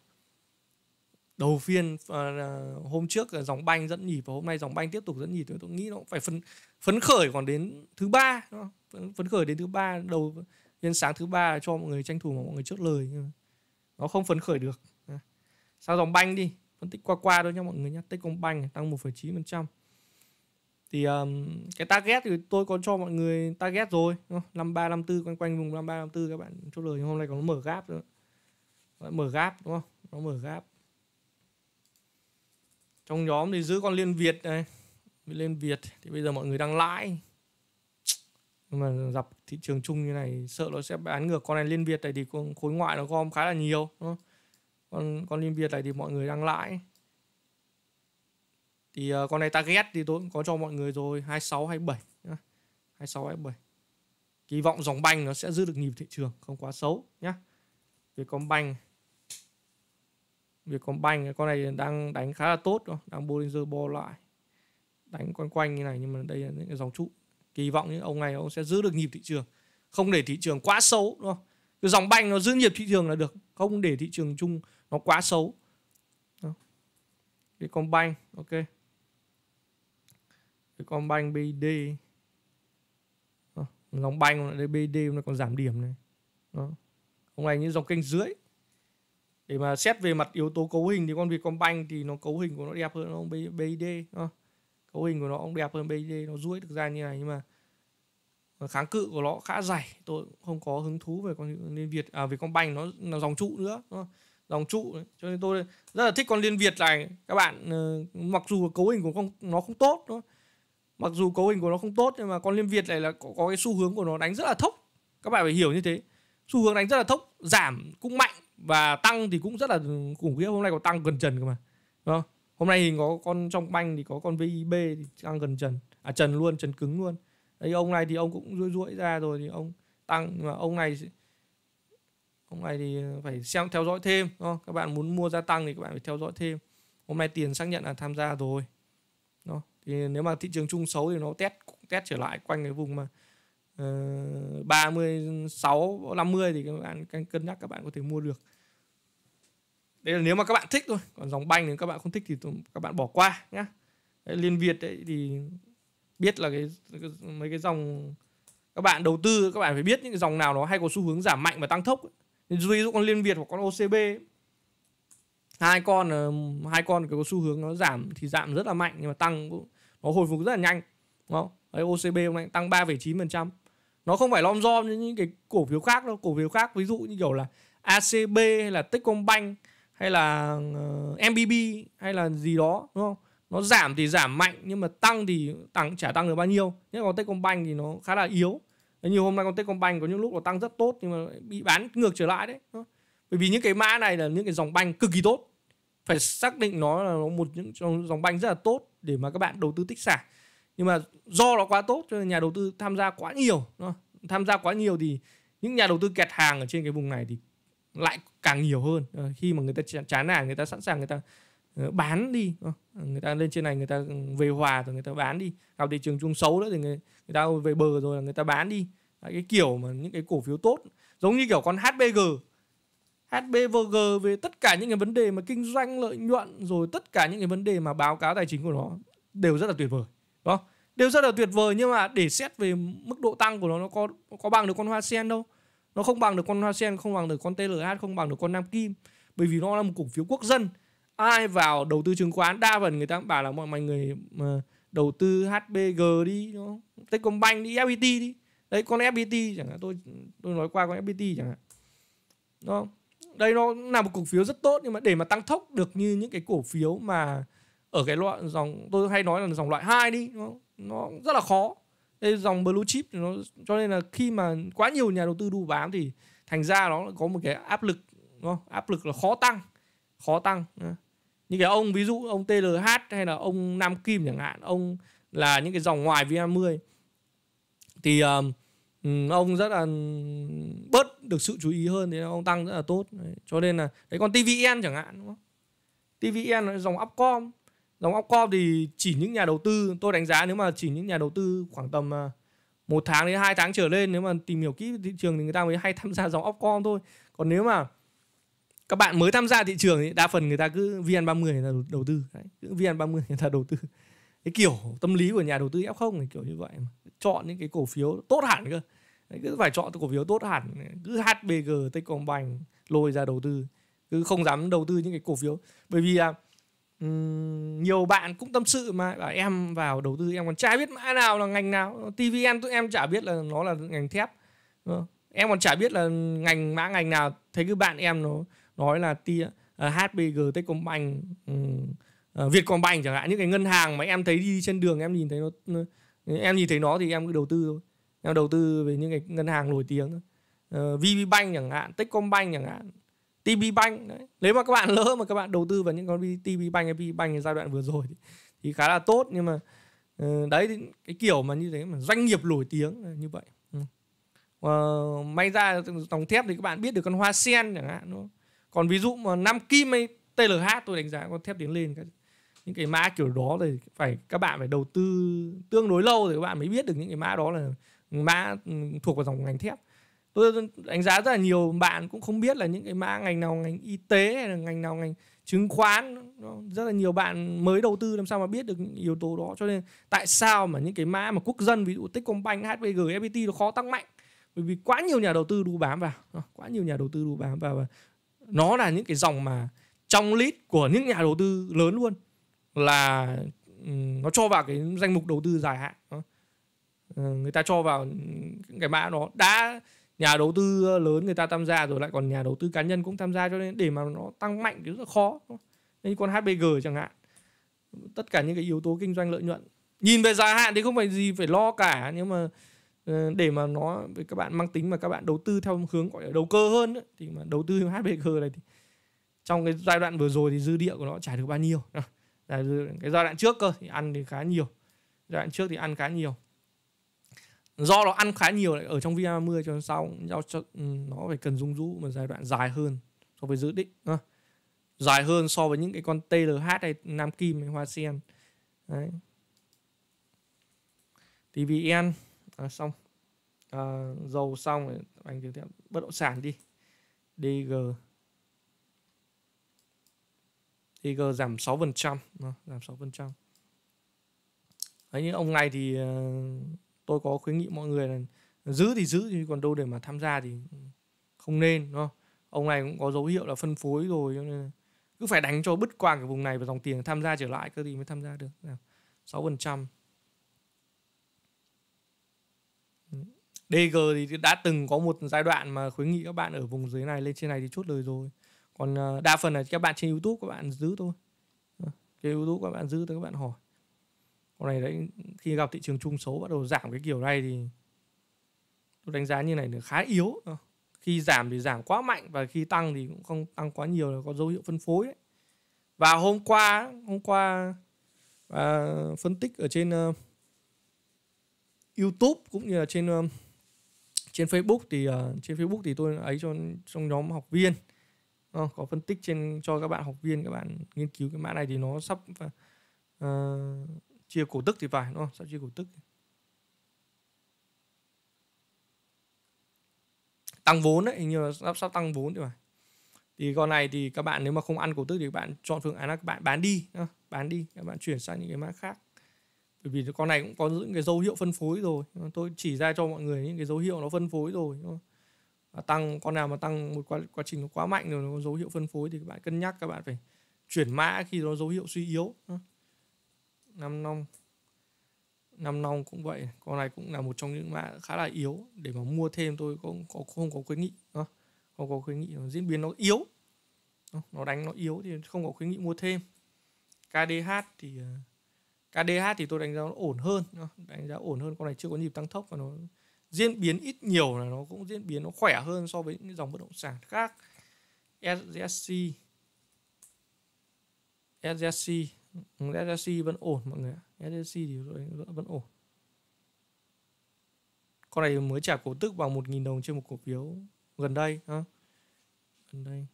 đầu phiên ờ, hôm trước dòng banh dẫn nhịp và hôm nay dòng banh tiếp tục dẫn nhịp tôi nghĩ nó cũng phải phấn phấn khởi còn đến thứ ba phấn khởi đến thứ ba đầu phiên sáng thứ ba cho mọi người tranh thủ mà mọi người chốt lời nhưng nó không phấn khởi được sao dòng banh đi phân tích qua qua thôi nha mọi người nhé banh tăng một chín phần trăm thì um, cái target thì tôi có cho mọi người target rồi năm ba năm bốn quanh quanh vùng năm ba năm bốn các bạn chốt lời nhưng hôm nay còn mở gap nữa Đấy, mở gap đúng không nó mở gap trong nhóm thì giữ con liên việt này liên việt thì bây giờ mọi người đang lãi nhưng mà dập thị trường chung như này sợ nó sẽ bán ngược con này liên việt này thì khối ngoại nó gom khá là nhiều đúng không? còn con liên việt này thì mọi người đang lãi thì uh, con này target thì tôi cũng có cho mọi người rồi 26 27 nhá. 26 27 kỳ vọng dòng banh nó sẽ giữ được nhịp thị trường không quá xấu nhá banh việc con banh con này đang đánh khá là tốt rồi đang Bollinger bo lại đánh quanh quanh như này nhưng mà đây là những cái dòng trụ kỳ vọng những ông này ông sẽ giữ được nhịp thị trường không để thị trường quá xấu đúng không cái dòng banh nó giữ nhịp thị trường là được không để thị trường chung nó quá xấu cái con banh ok cái con banh BD dòng banh còn đây BD nó còn giảm điểm này đó hôm nay những dòng kênh dưới để mà xét về mặt yếu tố cấu hình thì con Vietcombank thì nó cấu hình của nó đẹp hơn ông bd, đó. cấu hình của nó cũng đẹp hơn bd nó duỗi được ra như này nhưng mà kháng cự của nó khá dày tôi không có hứng thú về con liên Việt à con banh nó là dòng trụ nữa dòng trụ cho nên tôi rất là thích con liên Việt này các bạn ờ, mặc dù cấu hình của con nó không tốt đó mặc dù cấu hình của nó không tốt nhưng mà con liêm việt này là có, có cái xu hướng của nó đánh rất là thốc các bạn phải hiểu như thế xu hướng đánh rất là thốc giảm cũng mạnh và tăng thì cũng rất là khủng khiếp hôm nay có tăng gần trần cơ mà đúng không? hôm nay thì có con trong banh thì có con vib thì tăng gần trần à trần luôn trần cứng luôn đấy ông này thì ông cũng ruỗi ruỗi ra rồi thì ông tăng nhưng mà ông này ông này thì phải xem theo dõi thêm đúng không? các bạn muốn mua gia tăng thì các bạn phải theo dõi thêm hôm nay tiền xác nhận là tham gia rồi đúng không? thì nếu mà thị trường chung xấu thì nó test test trở lại quanh cái vùng mà ờ, ba mươi sáu năm mươi thì các bạn cân, cân nhắc các bạn có thể mua được Đây là nếu mà các bạn thích thôi còn dòng banh nếu các bạn không thích thì các bạn bỏ qua nhá đấy, liên việt đấy thì biết là cái, cái mấy cái dòng các bạn đầu tư các bạn phải biết những cái dòng nào nó hay có xu hướng giảm mạnh và tăng tốc ví dụ con liên việt hoặc con ocb hai con ờ, hai con có xu hướng nó giảm thì giảm rất là mạnh nhưng mà tăng cũng nó hồi phục rất là nhanh đúng không đấy OCB hôm nay tăng 3,9% nó không phải lom do như những cái cổ phiếu khác đâu cổ phiếu khác ví dụ như kiểu là ACB hay là Techcombank hay là uh, ờ, MBB hay là gì đó đúng không nó giảm thì giảm mạnh nhưng mà tăng thì tăng chả tăng được bao nhiêu nhưng còn Techcombank thì nó khá là yếu đấy, như hôm nay con Techcombank có những lúc nó tăng rất tốt nhưng mà bị bán ngược trở lại đấy bởi vì những cái mã này là những cái dòng banh cực kỳ tốt phải xác định nó là một những dòng banh rất là tốt để mà các bạn đầu tư tích sản nhưng mà do nó quá tốt cho nên nhà đầu tư tham gia quá nhiều tham gia quá nhiều thì những nhà đầu tư kẹt hàng ở trên cái vùng này thì lại càng nhiều hơn ờ, khi mà người ta chán nản người ta sẵn sàng người ta ờ, bán đi ờ, người ta lên trên này người ta ừ, về hòa rồi người ta bán đi gặp thị trường chung xấu nữa thì người, người ta về bờ rồi là người ta bán đi cái kiểu mà những cái cổ phiếu tốt giống như kiểu con HBG HBVG về tất cả những cái vấn đề mà kinh doanh lợi nhuận rồi tất cả những cái vấn đề mà báo cáo tài chính của nó đều rất là tuyệt vời đúng không đều rất là tuyệt vời nhưng mà để xét về mức độ tăng của nó nó có có bằng được con hoa sen đâu nó không bằng được con hoa sen không bằng được con TLH không bằng được con Nam Kim bởi vì nó là một cổ phiếu quốc dân ai vào đầu tư chứng khoán đa phần người ta cũng bảo là mọi mọi người mà đầu tư HBG đi nó Techcombank đi FPT đi đấy con FPT chẳng hạn tôi tôi nói qua con FPT chẳng hạn đúng không đây nó là một cổ phiếu rất tốt nhưng mà để mà tăng tốc được như những cái cổ phiếu mà ở cái loại dòng tôi hay nói là dòng loại hai đi nó nó rất là khó đây dòng blue chip thì nó cho nên là khi mà quá nhiều nhà đầu tư đu bám thì thành ra nó có một cái áp lực nó áp lực là khó tăng khó tăng như cái ông ví dụ ông TLH hay là ông Nam Kim chẳng hạn ông là những cái dòng ngoài VN10 thì uh, Ừ, ông rất là bớt được sự chú ý hơn thì ông tăng rất là tốt đấy. cho nên là đấy còn TVN chẳng hạn đúng không TVN là dòng upcom dòng upcom thì chỉ những nhà đầu tư tôi đánh giá nếu mà chỉ những nhà đầu tư khoảng tầm à, một tháng đến hai tháng trở lên nếu mà tìm hiểu kỹ thị trường thì người ta mới hay tham gia dòng upcom thôi còn nếu mà các bạn mới tham gia thị trường thì đa phần người ta cứ vn 30 người ta đầu tư đấy. cứ vn 30 người ta đầu tư cái kiểu tâm lý của nhà đầu tư F0 thì kiểu như vậy mà. chọn những cái cổ phiếu tốt hẳn cơ cứ phải chọn cổ phiếu tốt hẳn cứ HBG Techcombank lôi ra đầu tư cứ không dám đầu tư những cái cổ phiếu bởi vì là nhiều bạn cũng tâm sự mà bảo em vào đầu tư em còn chả biết mã nào là ngành nào TVN tụi em chả biết là nó là ngành thép em còn chả biết là ngành mã ngành nào thấy cứ bạn em nó nói là T, HBG Techcombank um, Ờ, Vietcombank chẳng hạn những cái ngân hàng mà em thấy đi trên đường em nhìn thấy nó, em nhìn thấy nó thì em cứ đầu tư thôi em đầu tư về những cái ngân hàng nổi tiếng thôi uh, VPBank chẳng hạn Techcombank chẳng hạn TPBank đấy. nếu mà các bạn lỡ mà các bạn đầu tư vào những con TPBank hay VPBank giai đoạn vừa rồi thì, thì khá là tốt nhưng mà uh, đấy thì cái kiểu mà như thế mà doanh nghiệp nổi tiếng như vậy uh, may ra dòng thép thì các bạn biết được con hoa sen chẳng hạn đúng không? còn ví dụ mà nam kim hay TLH tôi đánh giá con thép tiến lên những cái mã kiểu đó thì phải các bạn phải đầu tư tương đối lâu thì các bạn mới biết được những cái mã đó là mã ừ, thuộc vào dòng ngành thép tôi đánh giá rất là nhiều bạn cũng không biết là những cái mã ngành nào ngành y tế hay là ngành nào ngành chứng khoán rất là nhiều bạn mới đầu tư làm sao mà biết được những yếu tố đó cho nên tại sao mà những cái mã mà quốc dân ví dụ Techcombank, HPG, FPT nó khó tăng mạnh bởi vì quá nhiều nhà đầu tư đu bám vào ờ, quá nhiều nhà đầu tư đu bám vào và nó là những cái dòng mà trong list của những nhà đầu tư lớn luôn là nó cho vào cái danh mục đầu tư dài hạn ờ, người ta cho vào cái mã đó đã nhà đầu tư lớn người ta tham gia rồi lại còn nhà đầu tư cá nhân cũng tham gia cho nên để mà nó tăng mạnh thì rất là khó như con HBG chẳng hạn tất cả những cái yếu tố kinh doanh lợi nhuận nhìn về dài hạn thì không phải gì phải lo cả nhưng mà ờ, để mà nó các bạn mang tính mà các bạn đầu tư theo hướng gọi là đầu cơ hơn thì mà đầu tư HBG này thì trong cái giai đoạn vừa rồi thì dư địa của nó chả được bao nhiêu là cái giai đoạn trước cơ thì ăn thì khá nhiều giai đoạn trước thì ăn khá nhiều do nó ăn khá nhiều ở trong vr 30 cho sau giao cho ừ, nó phải cần dung rũ một giai đoạn dài hơn so với dự định à, dài hơn so với những cái con TLH hay Nam Kim hay Hoa Sen đấy TVN à, xong à, dầu xong rồi anh tiếp theo bất động sản đi DG Tiger giảm 6% trăm, vâng, giảm sáu 6% đấy như ông này thì ờ, tôi có khuyến nghị mọi người là giữ thì giữ chứ còn đâu để mà tham gia thì không nên đúng không ông này cũng có dấu hiệu là phân phối rồi cho nên cứ phải đánh cho bứt quang cái vùng này và dòng tiền tham gia trở lại cơ thì mới tham gia được sáu phần trăm DG thì đã từng có một giai đoạn mà khuyến nghị các bạn ở vùng dưới này lên trên này thì chốt lời rồi còn ờ, đa phần là các bạn trên youtube các bạn giữ thôi ờ, trên youtube các bạn giữ tới các bạn hỏi còn này đấy khi gặp thị trường chung xấu bắt đầu giảm cái kiểu này thì tôi đánh giá như này là khá yếu ờ, khi giảm thì giảm quá mạnh và khi tăng thì cũng không tăng quá nhiều là có dấu hiệu phân phối đấy. và hôm qua hôm qua à, phân tích ở trên uh, YouTube cũng như là trên uh, trên Facebook thì uh, trên Facebook thì tôi ấy cho trong nhóm học viên uh, có phân tích trên cho các bạn học viên các bạn nghiên cứu cái mã này thì nó sắp uh, chia cổ tức thì phải đúng không sắp chia cổ tức tăng vốn đấy hình như là sắp sắp tăng vốn thì phải thì con này thì các bạn nếu mà không ăn cổ tức thì các bạn chọn phương án là các bạn bán đi bán đi các bạn chuyển sang những cái mã khác bởi vì con này cũng có những cái dấu hiệu phân phối rồi tôi chỉ ra cho mọi người những cái dấu hiệu nó phân phối rồi đúng không? tăng con nào mà tăng một quá, quá trình nó quá mạnh rồi nó có dấu hiệu phân phối thì các bạn cân nhắc các bạn phải chuyển mã khi nó dấu hiệu suy yếu năm nong năm nong cũng vậy con này cũng là một trong những mã khá là yếu để mà mua thêm tôi cũng có không có khuyến nghị đó. không có khuyến nghị nó diễn biến nó yếu nó đánh nó yếu thì không có khuyến nghị mua thêm KDH thì ờ, KDH thì tôi đánh giá nó ổn hơn đánh giá ổn hơn con này chưa có nhịp tăng thốc và nó diễn biến ít nhiều là nó cũng diễn biến nó khỏe hơn so với những dòng bất động sản khác SSC SSC ừ, SSC vẫn ổn mọi người SSC thì vẫn ổn con này mới trả cổ tức bằng 1.000 đồng trên một cổ phiếu gần đây ha. gần đây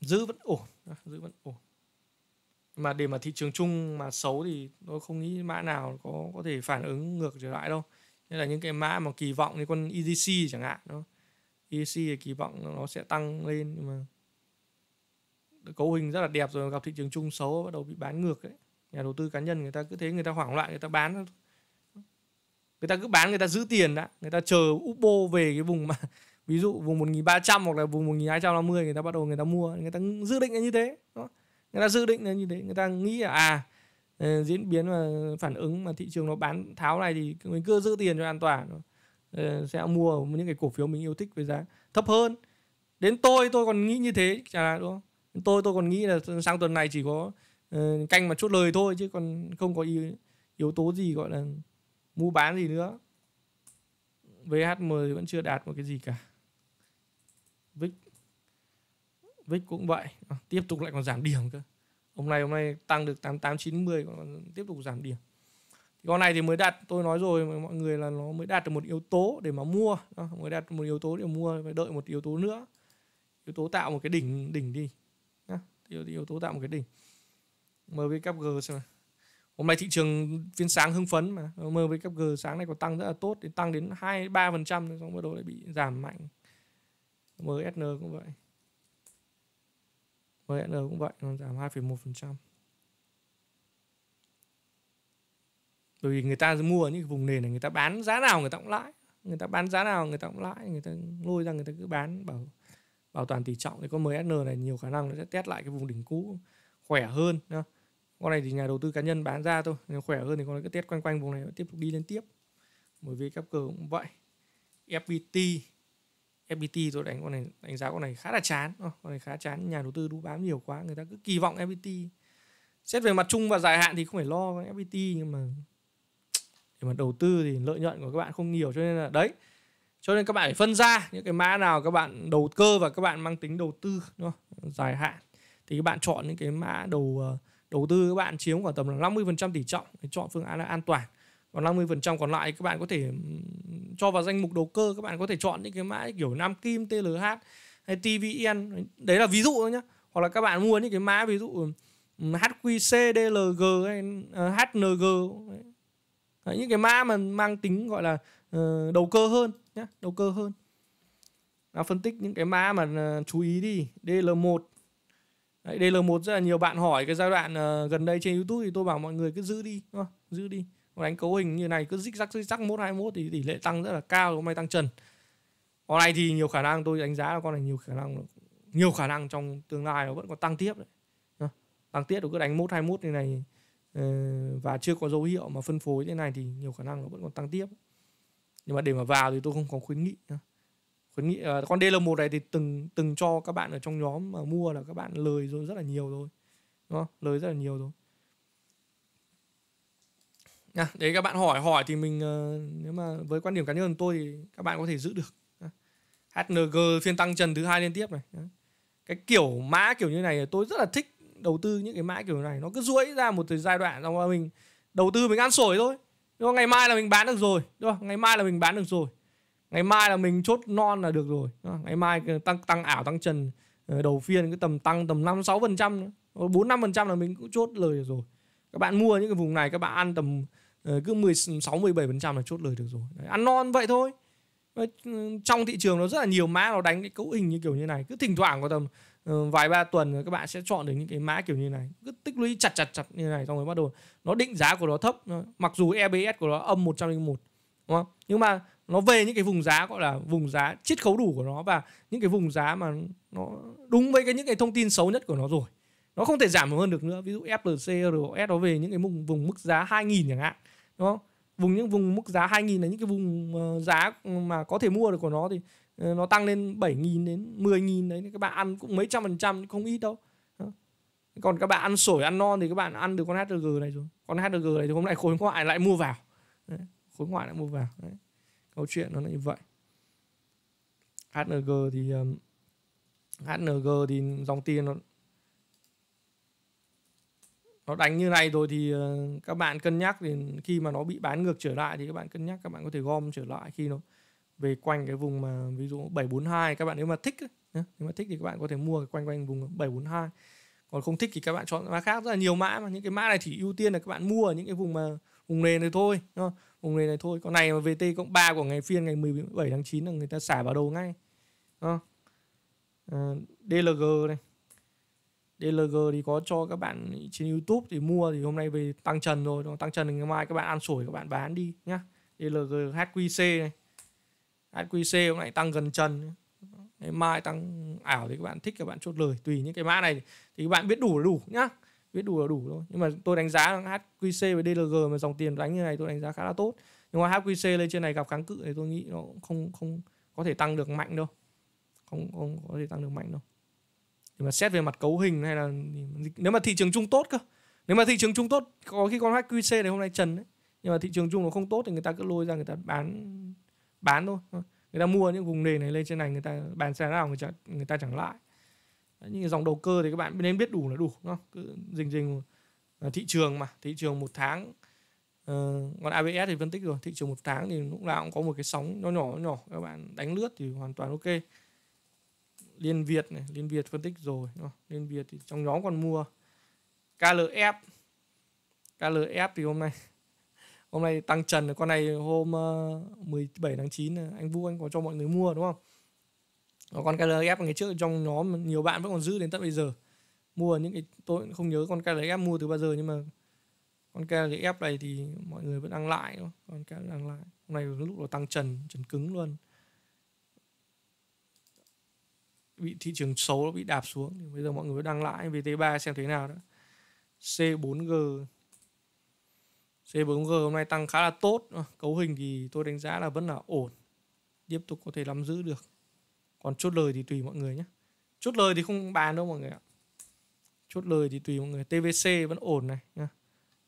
giữ vẫn ổn giữ vẫn ổn mà để mà thị trường chung mà xấu thì tôi không nghĩ mã nào có có thể phản ứng ngược trở lại đâu Như là những cái mã mà kỳ vọng như con EDC chẳng hạn nó EDC thì kỳ vọng nó sẽ tăng lên nhưng mà cấu hình rất là đẹp rồi gặp thị trường chung xấu bắt đầu bị bán ngược đấy nhà đầu tư cá nhân người ta cứ thế người ta hoảng loạn người ta bán người ta cứ bán người ta giữ tiền đã người ta chờ Upbo về cái vùng mà ví dụ vùng 1300 hoặc là vùng 1250 người ta bắt đầu người ta mua người ta giữ định như thế đó người ta dự định là như thế người ta nghĩ là à ờ, diễn biến và phản ứng mà thị trường nó bán tháo này thì mình cứ giữ tiền cho an toàn ờ, sẽ mua những cái cổ phiếu mình yêu thích với giá thấp hơn đến tôi tôi còn nghĩ như thế chả đúng không tôi tôi còn nghĩ là sang tuần này chỉ có ờ, canh mà chốt lời thôi chứ còn không có yếu, yếu tố gì gọi là mua bán gì nữa VHM thì vẫn chưa đạt một cái gì cả VIX VIX cũng vậy ờ, tiếp tục lại còn giảm điểm cơ hôm nay hôm nay tăng được 8890 còn tiếp tục giảm điểm thì con này thì mới đạt tôi nói rồi mọi người là nó mới đạt được một yếu tố để mà mua mới đạt một yếu tố để mua phải đợi một yếu tố nữa yếu tố tạo một cái đỉnh đỉnh đi yếu, yếu tố tạo một cái đỉnh MVKG xem nào hôm nay thị trường phiên sáng hưng phấn mà ờ, MVKG sáng nay có tăng rất là tốt tăng đến 2 3% xong bắt đầu lại bị giảm mạnh MSN cũng vậy VNL vâng, cũng vậy nó giảm 2,1% bởi vì người ta mua ở những vùng nền này người ta bán giá nào người ta cũng lãi người ta bán giá nào người ta cũng lãi người ta lôi ra người ta cứ bán bảo bảo toàn tỷ trọng thì con MSN này nhiều khả năng nó sẽ test lại cái vùng đỉnh cũ khỏe hơn nhá. con này thì nhà đầu tư cá nhân bán ra thôi nếu khỏe hơn thì con này cứ test quanh quanh vùng này tiếp tục đi lên tiếp bởi vì các cờ cũng vậy FPT FPT tôi đánh con này đánh giá con này khá là chán ờ, con này khá chán nhà đầu tư đu bám nhiều quá người ta cứ kỳ vọng FPT xét về mặt chung và dài hạn thì không phải lo con FPT nhưng mà để mà đầu tư thì lợi nhuận của các bạn không nhiều cho nên là đấy cho nên các bạn phải phân ra những cái mã nào các bạn đầu cơ và các bạn mang tính đầu tư đúng không? dài hạn thì các bạn chọn những cái mã đầu ờ, đầu tư các bạn chiếm khoảng tầm là 50% tỷ trọng chọn phương án là an toàn còn 50% còn lại các bạn có thể cho vào danh mục đầu cơ các bạn có thể chọn những cái mã kiểu Nam Kim, TLH hay TVN e đấy là ví dụ thôi nhá hoặc là các bạn mua những cái mã ví dụ HQC, DLG hay ờ, HNG đấy, những cái mã mà mang tính gọi là ờ, đầu cơ hơn nhá đầu cơ hơn à, phân tích những cái mã mà ờ, chú ý đi DL1 Đấy, DL1 rất là nhiều bạn hỏi cái giai đoạn uh, gần đây trên YouTube thì tôi bảo mọi người cứ giữ đi, đúng giữ đi đánh cấu hình như này cứ rích rắc rích rắc mốt hai mốt thì tỷ lệ tăng rất là cao hôm nay tăng trần con này thì nhiều khả năng tôi đánh giá là con này nhiều khả năng nhiều khả năng trong tương lai nó vẫn còn tăng tiếp đấy tăng tiếp nó cứ đánh mốt hai mốt như này ờ, và chưa có dấu hiệu mà phân phối thế này thì nhiều khả năng nó vẫn còn tăng tiếp nhưng mà để mà vào thì tôi không có khuyến nghị khuyến nghị ờ, con DL1 này thì từng từng cho các bạn ở trong nhóm mà mua là các bạn lời rồi rất là nhiều rồi đúng không? lời rất là nhiều rồi à, đấy các bạn hỏi hỏi thì mình uh, nếu mà với quan điểm cá nhân của tôi thì các bạn có thể giữ được à, HNG phiên tăng trần thứ hai liên tiếp này à, cái kiểu mã kiểu như này tôi rất là thích đầu tư những cái mã kiểu này nó cứ duỗi ra một thời giai đoạn xong rồi mình đầu tư mình ăn sổi thôi đúng không? ngày mai là mình bán được rồi đúng không? ngày mai là mình bán được rồi ngày mai là mình chốt non là được rồi đúng không? ngày mai tăng tăng ảo tăng trần ờ, đầu phiên cái tầm tăng tầm năm sáu phần trăm bốn năm phần trăm là mình cũng chốt lời rồi các bạn mua những cái vùng này các bạn ăn tầm Ờ, cứ 16 17% là chốt lời được rồi. Đấy, ăn non vậy thôi. Ừ, trong thị trường nó rất là nhiều mã nó đánh cái cấu hình như kiểu như này, cứ thỉnh thoảng có tầm ờ, vài ba tuần các bạn sẽ chọn được những cái mã kiểu như này cứ tích lũy chặt chặt chặt như này xong rồi bắt đầu nó định giá của nó thấp mặc dù EBS của nó âm 101 đúng không nhưng mà nó về những cái vùng giá gọi là vùng giá chiết khấu đủ của nó và những cái vùng giá mà nó đúng với cái những cái thông tin xấu nhất của nó rồi nó không thể giảm hơn được nữa ví dụ FLC ROS nó về những cái vùng, vùng mức giá 2.000 chẳng hạn đúng không vùng những vùng mức giá 2.000 là những cái vùng ờ, giá mà có thể mua được của nó thì ờ, nó tăng lên 7.000 đến 10.000 đấy các bạn ăn cũng mấy trăm phần trăm không ít đâu còn các bạn ăn sổi ăn non thì các bạn ăn được con HRG này rồi con HRG này thì hôm nay khối ngoại lại mua vào đấy. khối ngoại lại mua vào đấy. câu chuyện nó là như vậy HNG thì um, HNG thì dòng tiền nó nó đánh như này rồi thì ờ, các bạn cân nhắc thì khi mà nó bị bán ngược trở lại thì các bạn cân nhắc các bạn có thể gom trở lại khi nó về quanh cái vùng mà ví dụ 742 các bạn nếu mà thích nếu mà thích thì các bạn có thể mua quanh quanh vùng 742 còn không thích thì các bạn chọn mã khác rất là nhiều mã mà những cái mã này thì ưu tiên là các bạn mua ở những cái vùng mà vùng nền này thôi vùng nền này thôi còn này mà VT cộng 3 của ngày phiên ngày 17 tháng 9 là người ta xả vào đầu ngay À, DLG ờ, này DLG thì có cho các bạn trên YouTube thì mua thì hôm nay về tăng trần rồi tăng trần thì ngày mai các bạn ăn sủi các bạn bán đi nhá DLG HQC này HQC hôm nay tăng gần trần ngày mai tăng ảo thì các bạn thích các bạn chốt lời tùy những cái mã này thì các bạn biết đủ là đủ nhá biết đủ là đủ thôi nhưng mà tôi đánh giá HQC với DLG mà dòng tiền đánh như này tôi đánh giá khá là tốt nhưng mà HQC lên trên này gặp kháng cự thì tôi nghĩ nó không không có thể tăng được mạnh đâu không không có thể tăng được mạnh đâu nhưng mà xét về mặt cấu hình hay là nếu mà thị trường chung tốt cơ nếu mà thị trường chung tốt có khi con HQC này hôm nay trần đấy nhưng mà thị trường chung nó không tốt thì người ta cứ lôi ra người ta bán bán thôi người ta mua những vùng nền này lên trên này người ta bán giá nào người ta người ta chẳng lại những dòng đầu cơ thì các bạn nên biết đủ là đủ nó cứ rình rình thị trường mà thị trường một tháng Uh, còn ABS thì phân tích rồi thị trường một tháng thì lúc nào cũng có một cái sóng nhỏ nhỏ nhỏ các bạn đánh lướt thì hoàn toàn ok Liên Việt này, Liên Việt phân tích rồi, đúng không? Liên Việt thì trong nhóm còn mua KLF. KLF thì hôm nay hôm nay tăng trần con này hôm 17 ờ, tháng 9 anh Vũ anh có cho mọi người mua đúng không? Còn KLF ngày trước trong nhóm nhiều bạn vẫn còn giữ đến tận bây giờ. Mua những cái tôi không nhớ con KLF mua từ bao giờ nhưng mà con KLF này thì mọi người vẫn đang lại đúng không? Con KLF đang lại. Hôm nay lúc nó tăng trần, trần cứng luôn bị thị trường xấu nó bị đạp xuống thì bây giờ mọi người đăng lãi VT3 xem thế nào đó C4G C4G hôm nay tăng khá là tốt cấu hình thì tôi đánh giá là vẫn là ổn tiếp tục có thể nắm giữ được còn chốt lời thì tùy mọi người nhé chốt lời thì không bàn đâu mọi người ạ chốt lời thì tùy mọi người TVC vẫn ổn này nhá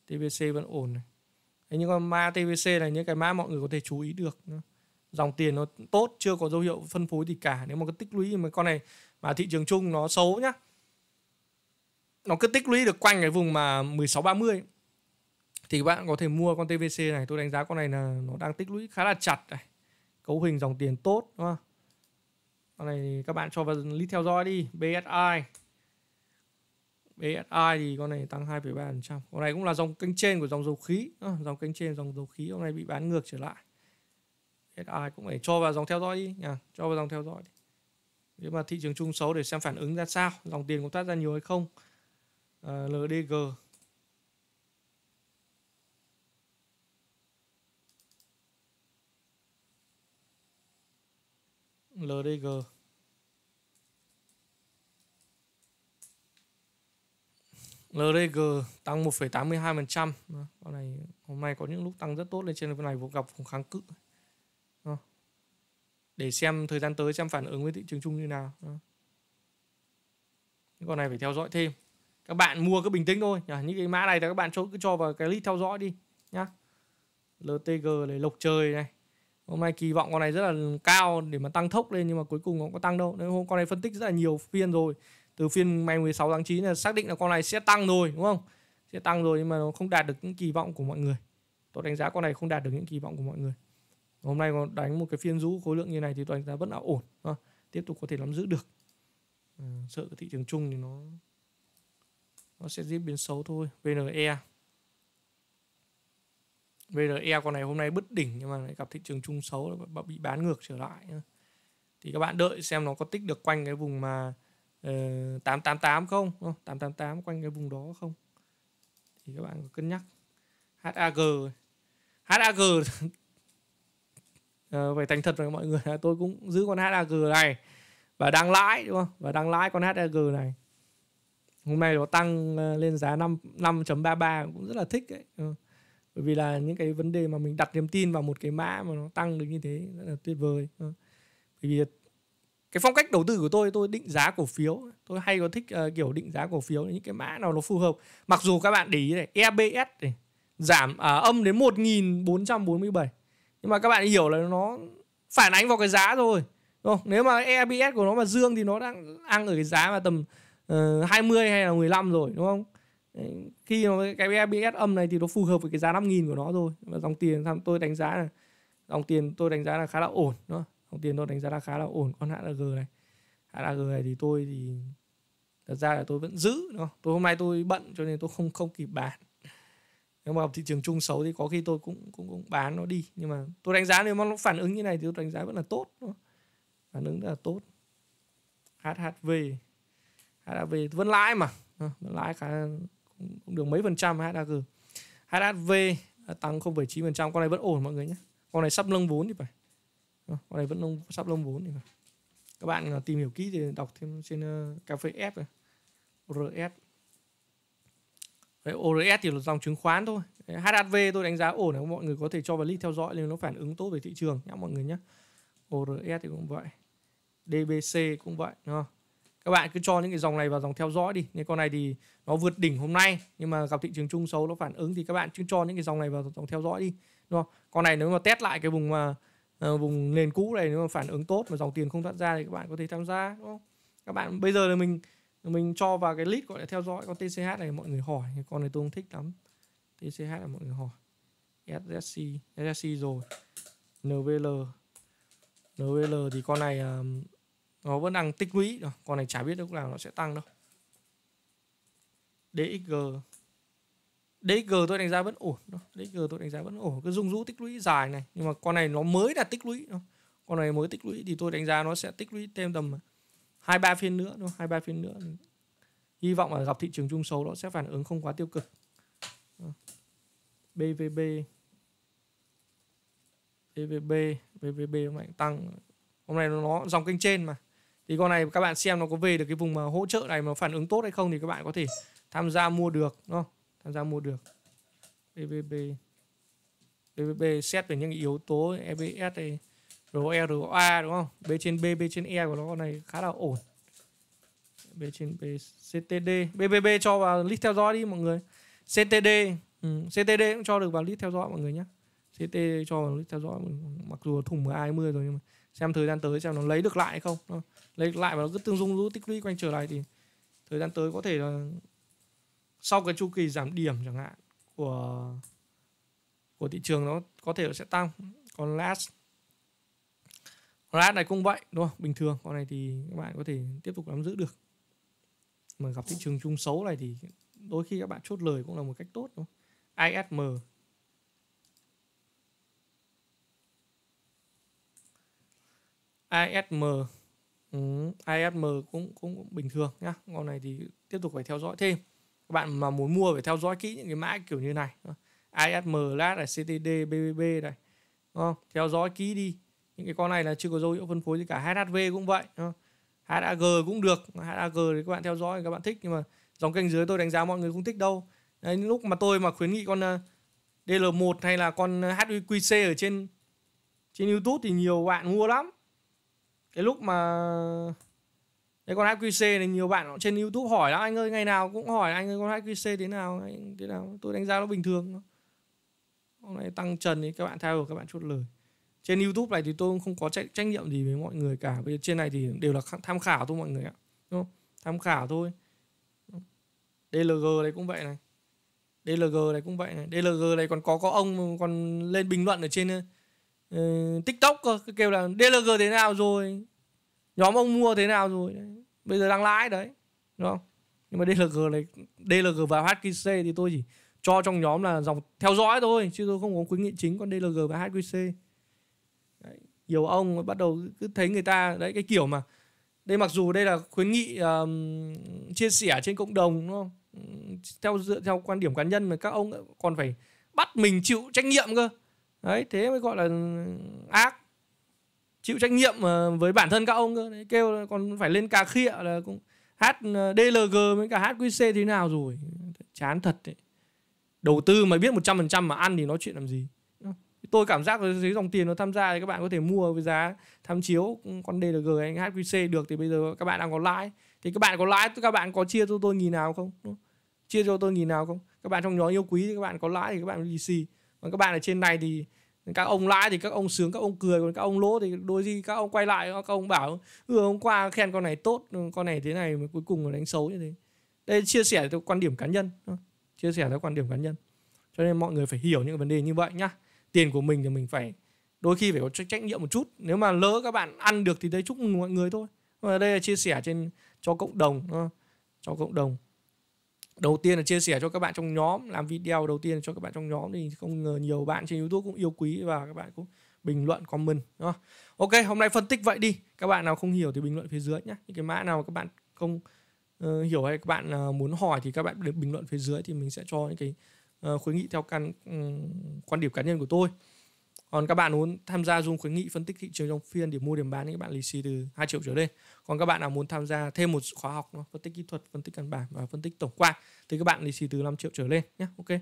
TVC vẫn ổn này Thế nhưng còn ma TVC là những cái mã mọi người có thể chú ý được nhá dòng tiền nó tốt chưa có dấu hiệu phân phối gì cả nếu mà cứ tích lũy mà con này mà thị trường chung nó xấu nhá nó cứ tích lũy được quanh cái vùng mà 16 30 thì bạn có thể mua con TVC này tôi đánh giá con này là nó đang tích lũy khá là chặt này cấu hình dòng tiền tốt đúng không con này thì các bạn cho vào list theo dõi đi BSI BSI thì con này tăng 2,3% con này cũng là dòng kênh trên của dòng dầu khí dòng kênh trên dòng dầu khí hôm nay bị bán ngược trở lại hết ai cũng phải cho vào dòng theo dõi đi nha cho vào dòng theo dõi đi. nếu mà thị trường chung xấu để xem phản ứng ra sao dòng tiền có thoát ra nhiều hay không à, ờ, LDG LDG LDG tăng 1,82% Con này hôm nay có những lúc tăng rất tốt lên trên con này vô gặp vùng kháng cự để xem thời gian tới xem phản ứng với thị trường chung như nào những con này phải theo dõi thêm các bạn mua cứ bình tĩnh thôi nhá. những cái mã này thì các bạn cứ cho vào cái list theo dõi đi nhá LTG này lộc trời này hôm nay kỳ vọng con này rất là cao để mà tăng thốc lên nhưng mà cuối cùng không có tăng đâu nên hôm con này phân tích rất là nhiều phiên rồi từ phiên ngày 16 tháng 9 là xác định là con này sẽ tăng rồi đúng không sẽ tăng rồi nhưng mà nó không đạt được những kỳ vọng của mọi người tôi đánh giá con này không đạt được những kỳ vọng của mọi người hôm nay còn đánh một cái phiên rũ khối lượng như này thì toàn giá vẫn là ổn à, tiếp tục có thể nắm giữ được à, sợ cái thị trường chung thì nó nó sẽ diễn biến xấu thôi VNE VNE con này hôm nay bứt đỉnh nhưng mà lại gặp thị trường chung xấu bị bán ngược trở lại thì các bạn đợi xem nó có tích được quanh cái vùng mà uh, ờ, 888 không 888 quanh cái vùng đó không thì các bạn cân nhắc HAG HAG Ờ, phải thành thật với mọi người là tôi cũng giữ con HAG này và đang lãi đúng không và đang lãi con HAG này hôm nay nó tăng ờ, lên giá 5 5.33 cũng rất là thích đấy ờ, bởi vì là những cái vấn đề mà mình đặt niềm tin vào một cái mã mà nó tăng được như thế rất là tuyệt vời bởi vì cái phong cách đầu tư của tôi tôi định giá cổ phiếu tôi hay có thích uh, kiểu định giá cổ phiếu những cái mã nào nó phù hợp mặc dù các bạn để ý này EBS này giảm à, âm đến 1447 nhưng mà các bạn hiểu là nó phản ánh vào cái giá rồi không? nếu mà EBS của nó mà dương thì nó đang ăn ở cái giá mà tầm uh, ờ, 20 hay là 15 rồi đúng không khi mà cái EBS âm này thì nó phù hợp với cái giá 5.000 của nó rồi và dòng tiền tôi đánh giá là dòng tiền tôi đánh giá là khá là ổn đó dòng tiền tôi đánh giá là khá là ổn con HLG này HLG này thì tôi thì thật ra là tôi vẫn giữ đúng không? tôi hôm nay tôi bận cho nên tôi không không kịp bán nếu mà thị trường chung xấu thì có khi tôi cũng cũng cũng bán nó đi nhưng mà tôi đánh giá nếu mà nó phản ứng như này thì tôi đánh giá vẫn là tốt phản ứng rất là tốt HHV HHV vẫn lãi mà ờ, vẫn lãi khá cũng được mấy phần trăm HHG HHV tăng 0,9% phần trăm con này vẫn ổn mọi người nhé con này sắp lông vốn thì phải ờ, con này vẫn nâng, sắp lông vốn thì phải các bạn tìm hiểu kỹ thì đọc thêm trên uh, cà phê F này. RS ORS thì là dòng chứng khoán thôi. Đấy, HHV tôi đánh giá ổn là mọi người có thể cho vào list theo dõi nên nó phản ứng tốt về thị trường nhá mọi người nhé. ORS thì cũng vậy. DBC cũng vậy đúng không? Các bạn cứ cho những cái dòng này vào dòng theo dõi đi. Nên con này thì nó vượt đỉnh hôm nay nhưng mà gặp thị trường chung xấu nó phản ứng thì các bạn cứ cho những cái dòng này vào dòng theo dõi đi. Đúng không? Con này nếu mà test lại cái vùng mà uh, vùng nền cũ này nếu mà phản ứng tốt mà dòng tiền không thoát ra thì các bạn có thể tham gia đúng không? Các bạn bây giờ là mình mình cho vào cái list gọi là theo dõi con TCH này mọi người hỏi con này tôi không thích lắm TCH là mọi người hỏi SSC SSC rồi NVL NVL thì con này um, nó vẫn đang tích lũy rồi con này chả biết lúc nào nó sẽ tăng đâu DXG DXG tôi đánh giá vẫn ổn đó. DXG tôi đánh giá vẫn ổn cứ dung rũ tích lũy dài này nhưng mà con này nó mới là tích lũy đó. con này mới tích lũy thì tôi đánh giá nó sẽ tích lũy thêm tầm hai ba phiên nữa đúng hai ba phiên nữa hy vọng là gặp thị trường chung xấu nó sẽ phản ứng không quá tiêu cực BVB BVB BVB mạnh tăng hôm nay nó dòng kênh trên mà thì con này các bạn xem nó có về được cái vùng mà hỗ trợ này mà phản ứng tốt hay không thì các bạn có thể tham gia mua được đúng không tham gia mua được BVB BVB xét về những yếu tố EBS này ROE, ROA đúng không? B trên B, B trên E của nó này khá là ổn. B trên B, CTD. BBB cho vào list theo dõi đi mọi người. CTD, ừ, CTD cũng cho được vào list theo dõi mọi người nhé. CTD cho vào list theo dõi mặc dù thùng 12-20 rồi nhưng mà xem thời gian tới xem nó lấy được lại hay không. lấy được lại và nó cứ tương dung lũ tích lũy quanh trở lại thì thời gian tới có thể là sau cái chu kỳ giảm điểm chẳng hạn của của thị trường nó có thể sẽ tăng còn last Flash này cũng vậy đúng không? Bình thường con này thì các bạn có thể tiếp tục nắm giữ được Mà gặp thị trường chung xấu này thì đôi khi các bạn chốt lời cũng là một cách tốt đúng không? ISM ISM ừ, ISM cũng, cũng cũng bình thường nhá con này thì tiếp tục phải theo dõi thêm các bạn mà muốn mua phải theo dõi kỹ những cái mã kiểu như này ISM lát này CTD BBB này đúng không? theo dõi kỹ đi những cái con này là chưa có dấu hiệu phân phối gì cả HHV cũng vậy HAG cũng được HAG thì các bạn theo dõi các bạn thích nhưng mà dòng kênh dưới tôi đánh giá mọi người không thích đâu Đấy, lúc mà tôi mà khuyến nghị con ờ, DL1 hay là con ờ, HQC ở trên trên YouTube thì nhiều bạn mua lắm cái lúc mà cái con HQC này nhiều bạn trên YouTube hỏi là anh ơi ngày nào cũng hỏi anh ơi con HQC thế nào thế nào tôi đánh giá nó bình thường hôm nay tăng trần thì các bạn theo các bạn chốt lời trên YouTube này thì tôi cũng không có trách, trách nhiệm gì với mọi người cả bây giờ trên này thì đều là tham khảo thôi mọi người ạ đúng không tham khảo thôi DLG này cũng vậy này DLG này cũng vậy này DLG này còn có có ông còn lên bình luận ở trên uh, TikTok cơ kêu là DLG thế nào rồi nhóm ông mua thế nào rồi đấy. bây giờ đang lãi đấy đúng không nhưng mà DLG này DLG và HQC thì tôi chỉ cho trong nhóm là dòng theo dõi thôi chứ tôi không có khuyến nghị chính còn DLG và HQC nhiều ông bắt đầu cứ thấy người ta đấy cái kiểu mà đây mặc dù đây là khuyến nghị um, chia sẻ trên cộng đồng đúng không theo dựa theo quan điểm cá nhân mà các ông còn phải bắt mình chịu trách nhiệm cơ đấy thế mới gọi là ác chịu trách nhiệm ờ, với bản thân các ông cơ đấy, kêu là còn phải lên cà khịa là cũng hát ờ, DLG với cả hát QC thế nào rồi chán thật đấy đầu tư mà biết 100% mà ăn thì nói chuyện làm gì tôi cảm giác dưới dòng tiền nó tham gia thì các bạn có thể mua với giá tham chiếu con DLG anh HQC được thì bây giờ các bạn đang có lãi thì các bạn có lãi các bạn có chia cho tôi nghìn nào không chia cho tôi nghìn nào không các bạn trong nhóm yêu quý thì các bạn có lãi thì các bạn gì xì còn các bạn ở trên này thì các ông lãi thì các ông sướng các ông cười còn các ông lỗ thì đôi khi các ông quay lại các ông bảo ừ hôm qua khen con này tốt con này thế này mà cuối cùng là đánh xấu như thế đây chia sẻ theo quan điểm cá nhân chia sẻ theo quan điểm cá nhân cho nên mọi người phải hiểu những vấn đề như vậy nhá tiền của mình thì mình phải đôi khi phải có trách nhiệm một chút nếu mà lỡ các bạn ăn được thì đấy chúc mừng mọi người thôi và đây là chia sẻ trên cho cộng đồng cho cộng đồng đầu tiên là chia sẻ cho các bạn trong nhóm làm video đầu tiên cho các bạn trong nhóm thì không ngờ nhiều bạn trên youtube cũng yêu quý và các bạn cũng bình luận comment ok hôm nay phân tích vậy đi các bạn nào không hiểu thì bình luận phía dưới nhé những cái mã nào các bạn không uh, hiểu hay các bạn uh, muốn hỏi thì các bạn bình luận phía dưới thì mình sẽ cho những cái Ờ, khuyến nghị theo căn quan điểm cá nhân của tôi còn các bạn muốn tham gia dung khuyến nghị phân tích thị trường trong phiên để mua điểm bán thì các bạn lì xì từ 2 triệu trở lên còn các bạn nào muốn tham gia thêm một khóa học phân tích kỹ thuật phân tích căn bản và phân tích tổng quan thì các bạn lì xì từ 5 triệu trở lên nhé ok